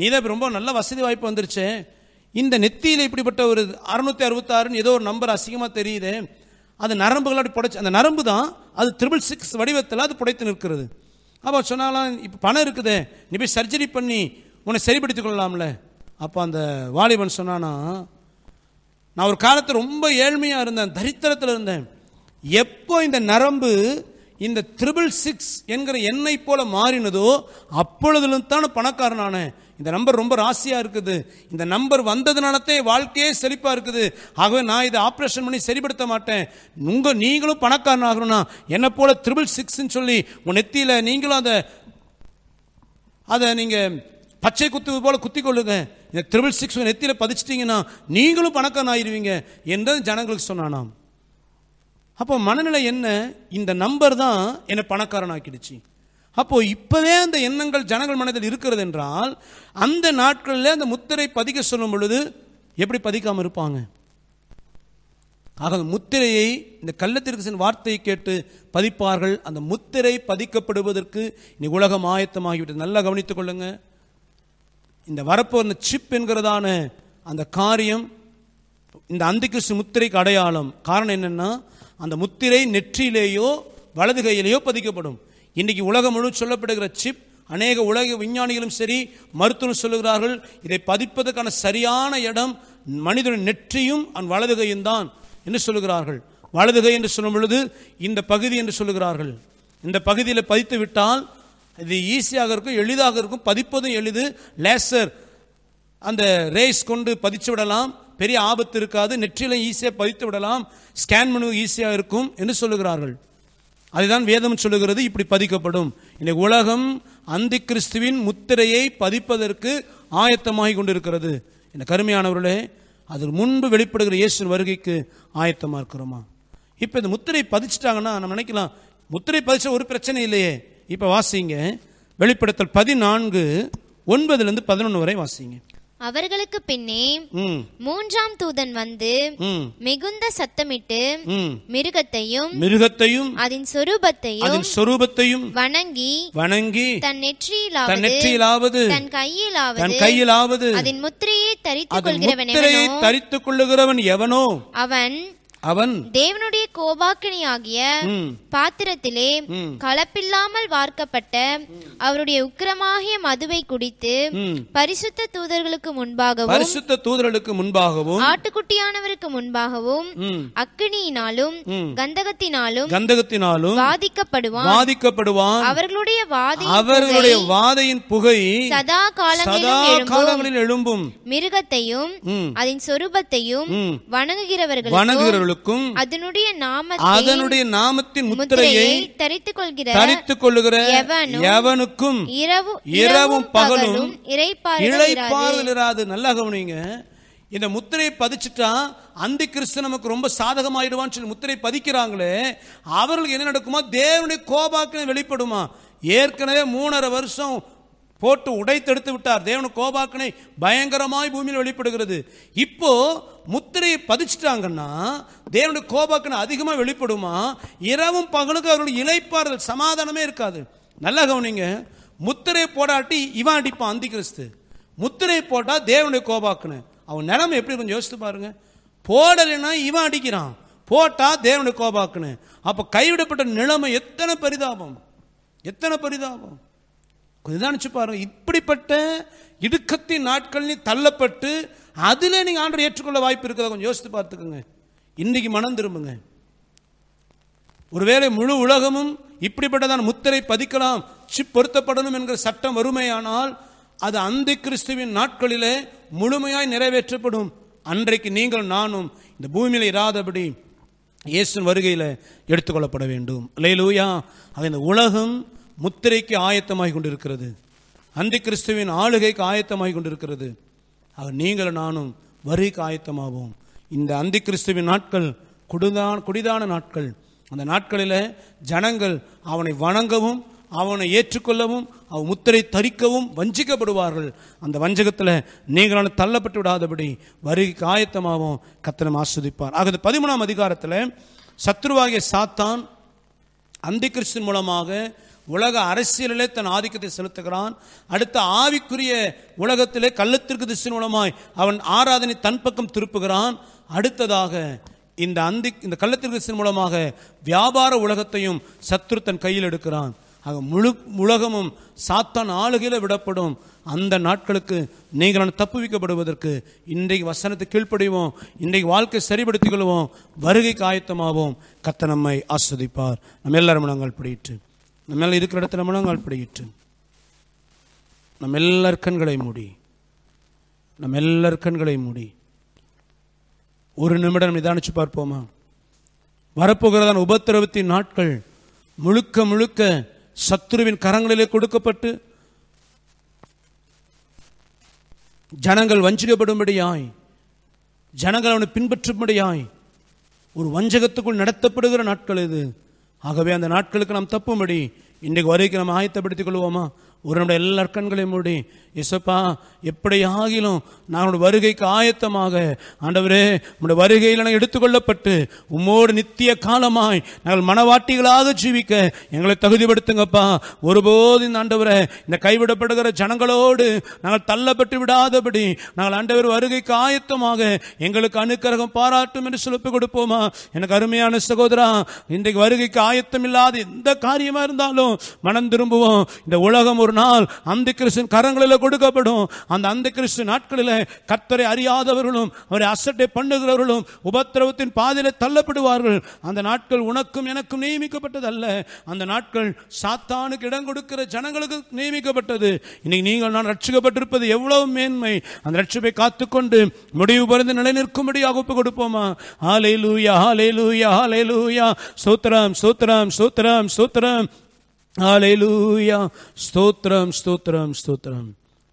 நீ தான் ரொம்ப நல்ல வசதி வாய்ப்பு வந்துருச்சு இந்த நெத்தியில் இப்படிப்பட்ட ஒரு அறுநூத்தி அறுபத்தாறுன்னு ஏதோ ஒரு நம்பர் அசிங்கமாக தெரியுது அது நரம்புகள் அப்படி புடைச்சு அந்த நரம்பு தான் அது ட்ரிபிள் சிக்ஸ் வடிவத்தில் அது புடைத்து நிற்கிறது அப்போ சொன்னாலும் இப்போ பணம் இருக்குது நீ போய் சர்ஜரி பண்ணி உன்னை சரிப்படுத்திக் கொள்ளலாம்ல அப்போ அந்த வாலிபன் சொன்னானா நான் ஒரு காலத்தில் ரொம்ப ஏழ்மையாக இருந்தேன் தரித்திரத்தில் இருந்தேன் எப்போ இந்த நரம்பு இந்த ட்ரிபிள் சிக்ஸ் என்கிற எண்ணெய் போல மாறினதோ அப்பொழுதுலேருந்து தான் பணக்காரன் ஆனேன் இந்த நம்பர் ரொம்ப ராசியாக இருக்குது இந்த நம்பர் வந்ததுனாலத்தே வாழ்க்கையே செழிப்பாக இருக்குது ஆகவே நான் இதை ஆப்ரேஷன் பண்ணி சரிப்படுத்த மாட்டேன் உங்கள் நீங்களும் பணக்காரன் ஆகணும்னா என்னை போல் த்ரிபிள் சிக்ஸ்ன்னு சொல்லி உன் நெத்தியில் நீங்களும் அதை அதை நீங்கள் பச்சை குத்து போல் குத்தி கொள்ளுங்க இந்த த்ரிபிள் சிக்ஸ் நெத்தியில் பதிச்சிட்டிங்கன்னா நீங்களும் பணக்காரன் ஆயிடுவீங்க என்றது ஜனங்களுக்கு சொன்னானாம் அப்போ மனநிலை என்ன இந்த நம்பர் தான் என்னை பணக்காரன் ஆக்கிடுச்சு அப்போது இப்பவே அந்த எண்ணங்கள் ஜனங்கள் மனதில் இருக்கிறது என்றால் அந்த நாட்களில் அந்த முத்திரை பதிக்க சொல்லும் பொழுது எப்படி பதிக்காமல் இருப்பாங்க ஆக முத்திரையை இந்த கள்ளத்திற்கு சென் வார்த்தையை கேட்டு பதிப்பார்கள் அந்த முத்திரை பதிக்கப்படுவதற்கு இனி உலகம் ஆயத்தமாகிவிட்டது நல்லா கவனித்துக் கொள்ளுங்க இந்த வரப்போன சிப் என்கிறதான அந்த காரியம் இந்த அந்திகிறிஸ்து முத்திரைக்கு அடையாளம் காரணம் என்னென்னா அந்த முத்திரை நெற்றியிலேயோ வலது கையிலேயோ பதிக்கப்படும் இன்றைக்கி உலகம் முழு சொல்லப்படுகிற சிப் அநேக உலக விஞ்ஞானிகளும் சரி மருத்துவம் சொல்லுகிறார்கள் இதை பதிப்பதற்கான சரியான இடம் மனிதனின் நெற்றியும் அவன் வலது கையும் தான் என்று சொல்லுகிறார்கள் வலது கை என்று சொல்லும் பொழுது இந்த பகுதி என்று சொல்லுகிறார்கள் இந்த பகுதியில் பதித்து விட்டால் இது ஈஸியாக இருக்கும் எளிதாக இருக்கும் பதிப்பதும் எளிது லேசர் அந்த ரேஸ் கொண்டு பதிச்சு விடலாம் பெரிய ஆபத்து இருக்காது நெற்றியில ஈஸியாக பதித்து விடலாம் ஸ்கேன் பண்ணுவது ஈஸியாக இருக்கும் என்று சொல்லுகிறார்கள் அதுதான் வேதம் சொல்லுகிறது இப்படி பதிக்கப்படும் இன்னைக்கு உலகம் அந்தி கிறிஸ்துவின் முத்திரையை பதிப்பதற்கு ஆயத்தமாகி கொண்டிருக்கிறது என் கருமையானவர்களே அதில் முன்பு வெளிப்படுகிற இயேசு வருகைக்கு ஆயத்தமாக இருக்கிறோமா இப்போ இந்த முத்திரை பதிச்சிட்டாங்கன்னா நம்ம நினைக்கலாம் முத்திரை பதிச்ச ஒரு பிரச்சனை இல்லையே இப்போ வாசிங்க வெளிப்படுத்தல் பதினான்கு ஒன்பதுலேருந்து பதினொன்று வரை வாசிங்க அவர்களுக்கு பின்னே மூன்றாம் தூதன் வந்து மிகுந்த சத்தமிட்டு மிருகத்தையும் மிருகத்தையும் அதன் சொரூபத்தையும் அதன் சொரூபத்தையும் வணங்கி வணங்கி தன் நெற்றியிலாவது தன் நெற்றியிலாவது தன் கையிலாவது தன் கையிலாவது அதன் முத்திரையை தரித்துக் கொள்கிறவன் தரித்துக் கொள்ளுகிறவன் எவனோ அவன் அவன் தேவனுடைய கோபாக்கினியாகிய பாத்திரத்திலே கலப்பில்லாமல் வார்க்கப்பட்ட அவருடைய உக்கிரமாகிய மதுவை குடித்து பரிசுத்த தூதர்களுக்கு முன்பாகவும் பரிசுத்த தூதர்களுக்கு முன்பாகவும் ஆட்டுக்குட்டியானவருக்கு முன்பாகவும் அக்கினியினாலும் கந்தகத்தினாலும் கந்தகத்தினாலும் வாதிக்கப்படுவான் வாதிக்கப்படுவான் அவர்களுடைய வாதை அவர்களுடைய வாதையின் புகை சதா காலங்களில் எழும்பும் மிருகத்தையும் அதன் சொரூபத்தையும் வணங்குகிறவர்கள் வணங்குகிறவர்கள் பெயர்களுக்கும் அதனுடைய நாம அதனுடைய நாமத்தின் முத்திரையை தரித்துக் கொள்கிற தரித்துக் கொள்ளுகிற எவனுக்கும் இரவு இரவும் பகலும் இழைப்பாறுதல் இராது நல்லா கவனிங்க இந்த முத்திரையை பதிச்சுட்டா அந்த கிறிஸ்து நமக்கு ரொம்ப சாதகமாயிடுவான்னு சொல்லி முத்திரை பதிக்கிறாங்களே அவர்களுக்கு என்ன நடக்குமா தேவனுடைய கோபாக்கு வெளிப்படுமா ஏற்கனவே மூணரை வருஷம் போட்டு உடைத்தெடுத்து விட்டார் தேவன கோபாக்கனை பயங்கரமாய் பூமியில் வெளிப்படுகிறது இப்போ முத்திரையை பதிச்சிட்டாங்கன்னா தேவனுடைய கோபாக்கனை அதிகமாக வெளிப்படுமா இரவும் பகலுக்கு அவர்கள் இழைப்பார்கள் சமாதானமே இருக்காது நல்லா கவனிங்க முத்திரை போடாட்டி இவன் அடிப்பான் அந்தி கிறிஸ்து முத்திரை போட்டால் தேவனுடைய கோபாக்கனை அவன் நிலைமை எப்படி கொஞ்சம் யோசித்து பாருங்க போடலைன்னா இவன் அடிக்கிறான் போட்டால் தேவனுடைய கோபாக்கனு அப்போ கைவிடப்பட்ட நிலைமை எத்தனை பரிதாபம் எத்தனை பரிதாபம் நினைச்சு பாருங்க இப்படிப்பட்ட இடுக்கத்தின் நாட்கள்லையும் தள்ளப்பட்டு அதில் நீங்கள் ஆண்டு ஏற்றுக்கொள்ள வாய்ப்பு இருக்கிறத கொஞ்சம் யோசித்து பார்த்துக்கோங்க இன்றைக்கி மனம் திரும்புங்க ஒருவேளை முழு உலகமும் இப்படிப்பட்டதான முத்திரை பதிக்கலாம் சிப் பொருத்தப்படணும் என்கிற சட்டம் வறுமையானால் அது அந்த கிறிஸ்துவின் நாட்களிலே முழுமையாய் நிறைவேற்றப்படும் அன்றைக்கு நீங்கள் நானும் இந்த பூமியில் இராதபடி இயேசு வருகையில் எடுத்துக்கொள்ளப்பட வேண்டும் லேலூயா அது இந்த உலகம் முத்திரைக்கு ஆயத்தமாகி கொண்டிருக்கிறது அந்தி கிறிஸ்துவின் ஆளுகைக்கு ஆயத்தமாகி கொண்டிருக்கிறது ஆக நீங்கள் நானும் வரிக்கு ஆயத்தமாகவும் இந்த அந்தி கிறிஸ்துவின் நாட்கள் குடிதான் குடிதான நாட்கள் அந்த நாட்களில் ஜனங்கள் அவனை வணங்கவும் அவனை ஏற்றுக்கொள்ளவும் அவன் முத்திரை தரிக்கவும் வஞ்சிக்கப்படுவார்கள் அந்த வஞ்சகத்தில் நீங்களான தள்ளப்பட்டு விடாதபடி வரிக்கு ஆயத்தமாகவும் கத்தனம் ஆஸ்வதிப்பார் ஆக பதிமூணாம் அதிகாரத்தில் சத்ருவாகிய சாத்தான் அந்தி கிறிஸ்தின் மூலமாக உலக அரசியலிலே தன் ஆதிக்கத்தை செலுத்துகிறான் அடுத்த ஆவிக்குரிய உலகத்திலே கள்ளத்திற்கு திசை மூலமாய் அவன் ஆராதனை தன் பக்கம் திருப்புகிறான் அடுத்ததாக இந்த அந்தி இந்த கள்ளத்திற்கு திசை மூலமாக வியாபார உலகத்தையும் சத்ரு தன் கையில் எடுக்கிறான் ஆக முழு உலகமும் சாத்தான் ஆளுகையில் விடப்படும் அந்த நாட்களுக்கு நீங்கள் நான் தப்பு வைக்கப்படுவதற்கு இன்றைக்கு வசனத்தை கீழ்ப்படுவோம் இன்றைக்கு வாழ்க்கை சரிபடுத்திக் கொள்வோம் வருகைக்கு ஆயத்தமாவோம் கத்த நம்மை ஆஸ்வதிப்பார் நம்ம எல்லாரும் நாங்கள் பிடிட்டு நம்மெல்லாம் இருக்கிற இடத்துல முழங்கால் படிக்கிட்டு நம்ம எல்லார் கண்களை மூடி நம்ம எல்லார் கண்களை மூடி ஒரு நிமிடம் நிதானிச்சு பார்ப்போமா வரப்போகிறதான உபத்திரவத்தின் நாட்கள் முழுக்க முழுக்க சத்துருவின் கரங்களிலே கொடுக்கப்பட்டு ஜனங்கள் வஞ்சிக்கப்படும்படியாய் ஜனங்கள் அவனை பின்பற்றும்படியாய் ஒரு வஞ்சகத்துக்குள் நடத்தப்படுகிற நாட்கள் இது ஆகவே அந்த நாட்களுக்கு நாம் தப்பும்படி இன்றைக்கு வரைக்கும் நாம் ஆயத்தப்படுத்திக் கொள்வோமா நம்முடைய எல்லா கண்களையும் மூடி இசப்பா எப்படி ஆகிலும் நான் வருகைக்கு ஆயத்தமாக ஆண்டவரே உடைய வருகையில் நான் எடுத்துக்கொள்ளப்பட்டு உம்மோடு நித்திய காலமாய் நாங்கள் மனவாட்டிகளாக ஜீவிக்க எங்களை தகுதிப்படுத்துங்கப்பா ஒருபோது இந்த ஆண்டவரை இந்த கைவிடப்படுகிற ஜனங்களோடு நாங்கள் தள்ளப்பட்டு விடாதபடி நாங்கள் ஆண்டவர் வருகைக்கு ஆயத்தமாக எங்களுக்கு அனுக்கிரகம் பாராட்டும் என்று சொல்லப்பு கொடுப்போமா எனக்கு அருமையான சகோதரா இன்றைக்கு வருகைக்கு ஆயத்தம் இல்லாத எந்த காரியமாக இருந்தாலும் மனம் திரும்புவோம் இந்த உலகம் ஒரு ஒரு நாள் அந்த கிறிஸ்தின் கரங்களில் கொடுக்கப்படும் அந்த அந்த கிறிஸ்து நாட்களில் கத்தரை அறியாதவர்களும் அவரை அசட்டை பண்ணுகிறவர்களும் உபத்திரவத்தின் பாதையில் தள்ளப்படுவார்கள் அந்த நாட்கள் உனக்கும் எனக்கும் நியமிக்கப்பட்டதல்ல அந்த நாட்கள் சாத்தானுக்கு இடம் கொடுக்கிற ஜனங்களுக்கு நியமிக்கப்பட்டது இன்னைக்கு நீங்கள் நான் ரட்சிக்கப்பட்டிருப்பது எவ்வளவு மேன்மை அந்த ரட்சிப்பை காத்துக்கொண்டு முடிவு பிறந்து நிலை ஒப்பு கொடுப்போமா ஹாலே லூயா ஹாலே லூயா ஹாலே லூயா சூத்திரம் சூத்திரம் சூத்திரம் சூத்திரம் ஆலையிலூயா ஸ்தோத்ரம் ஸ்தோத்ரம் ஸ்தோத்ரம்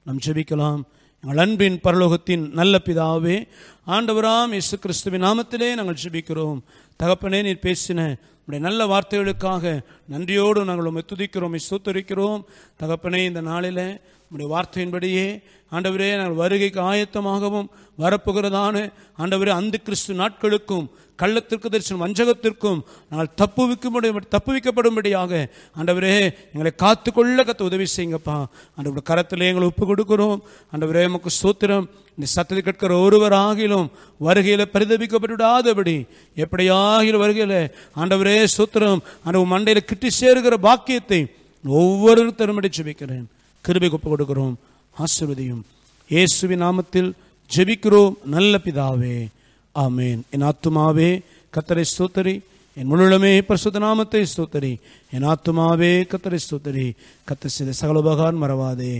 நம் ஜெபிக்கலாம் எங்கள் அன்பின் பரலோகத்தின் நல்ல பிதாவே ஆண்டவராம் இயேசு கிறிஸ்துவின் நாமத்திலே நாங்கள் ஜெபிக்கிறோம் தகப்பனே நீர் பேசின உடைய நல்ல வார்த்தைகளுக்காக நன்றியோடு நாங்கள் உண்மை துதிக்கிறோம் ஸ்தோத்தரிக்கிறோம் தகப்பனே இந்த நாளில் உடைய வார்த்தையின்படியே ஆண்டவரே நாங்கள் வருகைக்கு ஆயத்தமாகவும் வரப்போகிறதான ஆண்டவரே அந்த கிறிஸ்து நாட்களுக்கும் கள்ளத்திற்கு தரிசனம் வஞ்சகத்திற்கும் நாங்கள் தப்பு தப்பு வைக்கப்படும்படியாக ஆண்டவரே எங்களை காத்துக்கொள்ள கத்த உதவி செய்யுங்கப்பா அந்த கரத்தில் எங்களை ஒப்பு கொடுக்கிறோம் அண்டவரே நமக்கு சூத்திரம் இந்த சத்தத்தை கேட்கிற ஆகிலும் வருகையில் எப்படி ஆகிலும் வருகையில் ஆண்டவரே சூத்திரம் அந்த மண்டையில் கிட்டி சேருகிற பாக்கியத்தை ஒவ்வொருத்தரும் ஜெபிக்கிறேன் கிருபை ஒப்பு கொடுக்கிறோம் ஆசிர்வதியும் இயேசுவின் நாமத்தில் ஜெபிக்கிறோம் நல்ல பிதாவே ஆமேன் என் ஆத்துமாவே கத்தரை ஸ்தோத்தரி என் முழுமே பரிசுத்த நாமத்தை ஸ்தோத்தரி என் ஆத்துமாவே கத்தரை ஸ்தோத்தரி கத்த செய்த சகல மறவாதே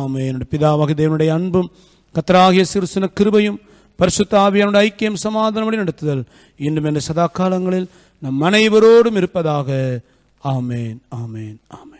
ஆமே என்னுடைய பிதாவாக தேவனுடைய அன்பும் கத்தராகிய சிறுசுன கிருபையும் பரிசுத்த ஆவியானுடைய ஐக்கியம் சமாதானமடி நடத்துதல் இன்னும் என்ற சதா காலங்களில் நம் அனைவரோடும் இருப்பதாக ஆமேன் ஆமேன் ஆமேன்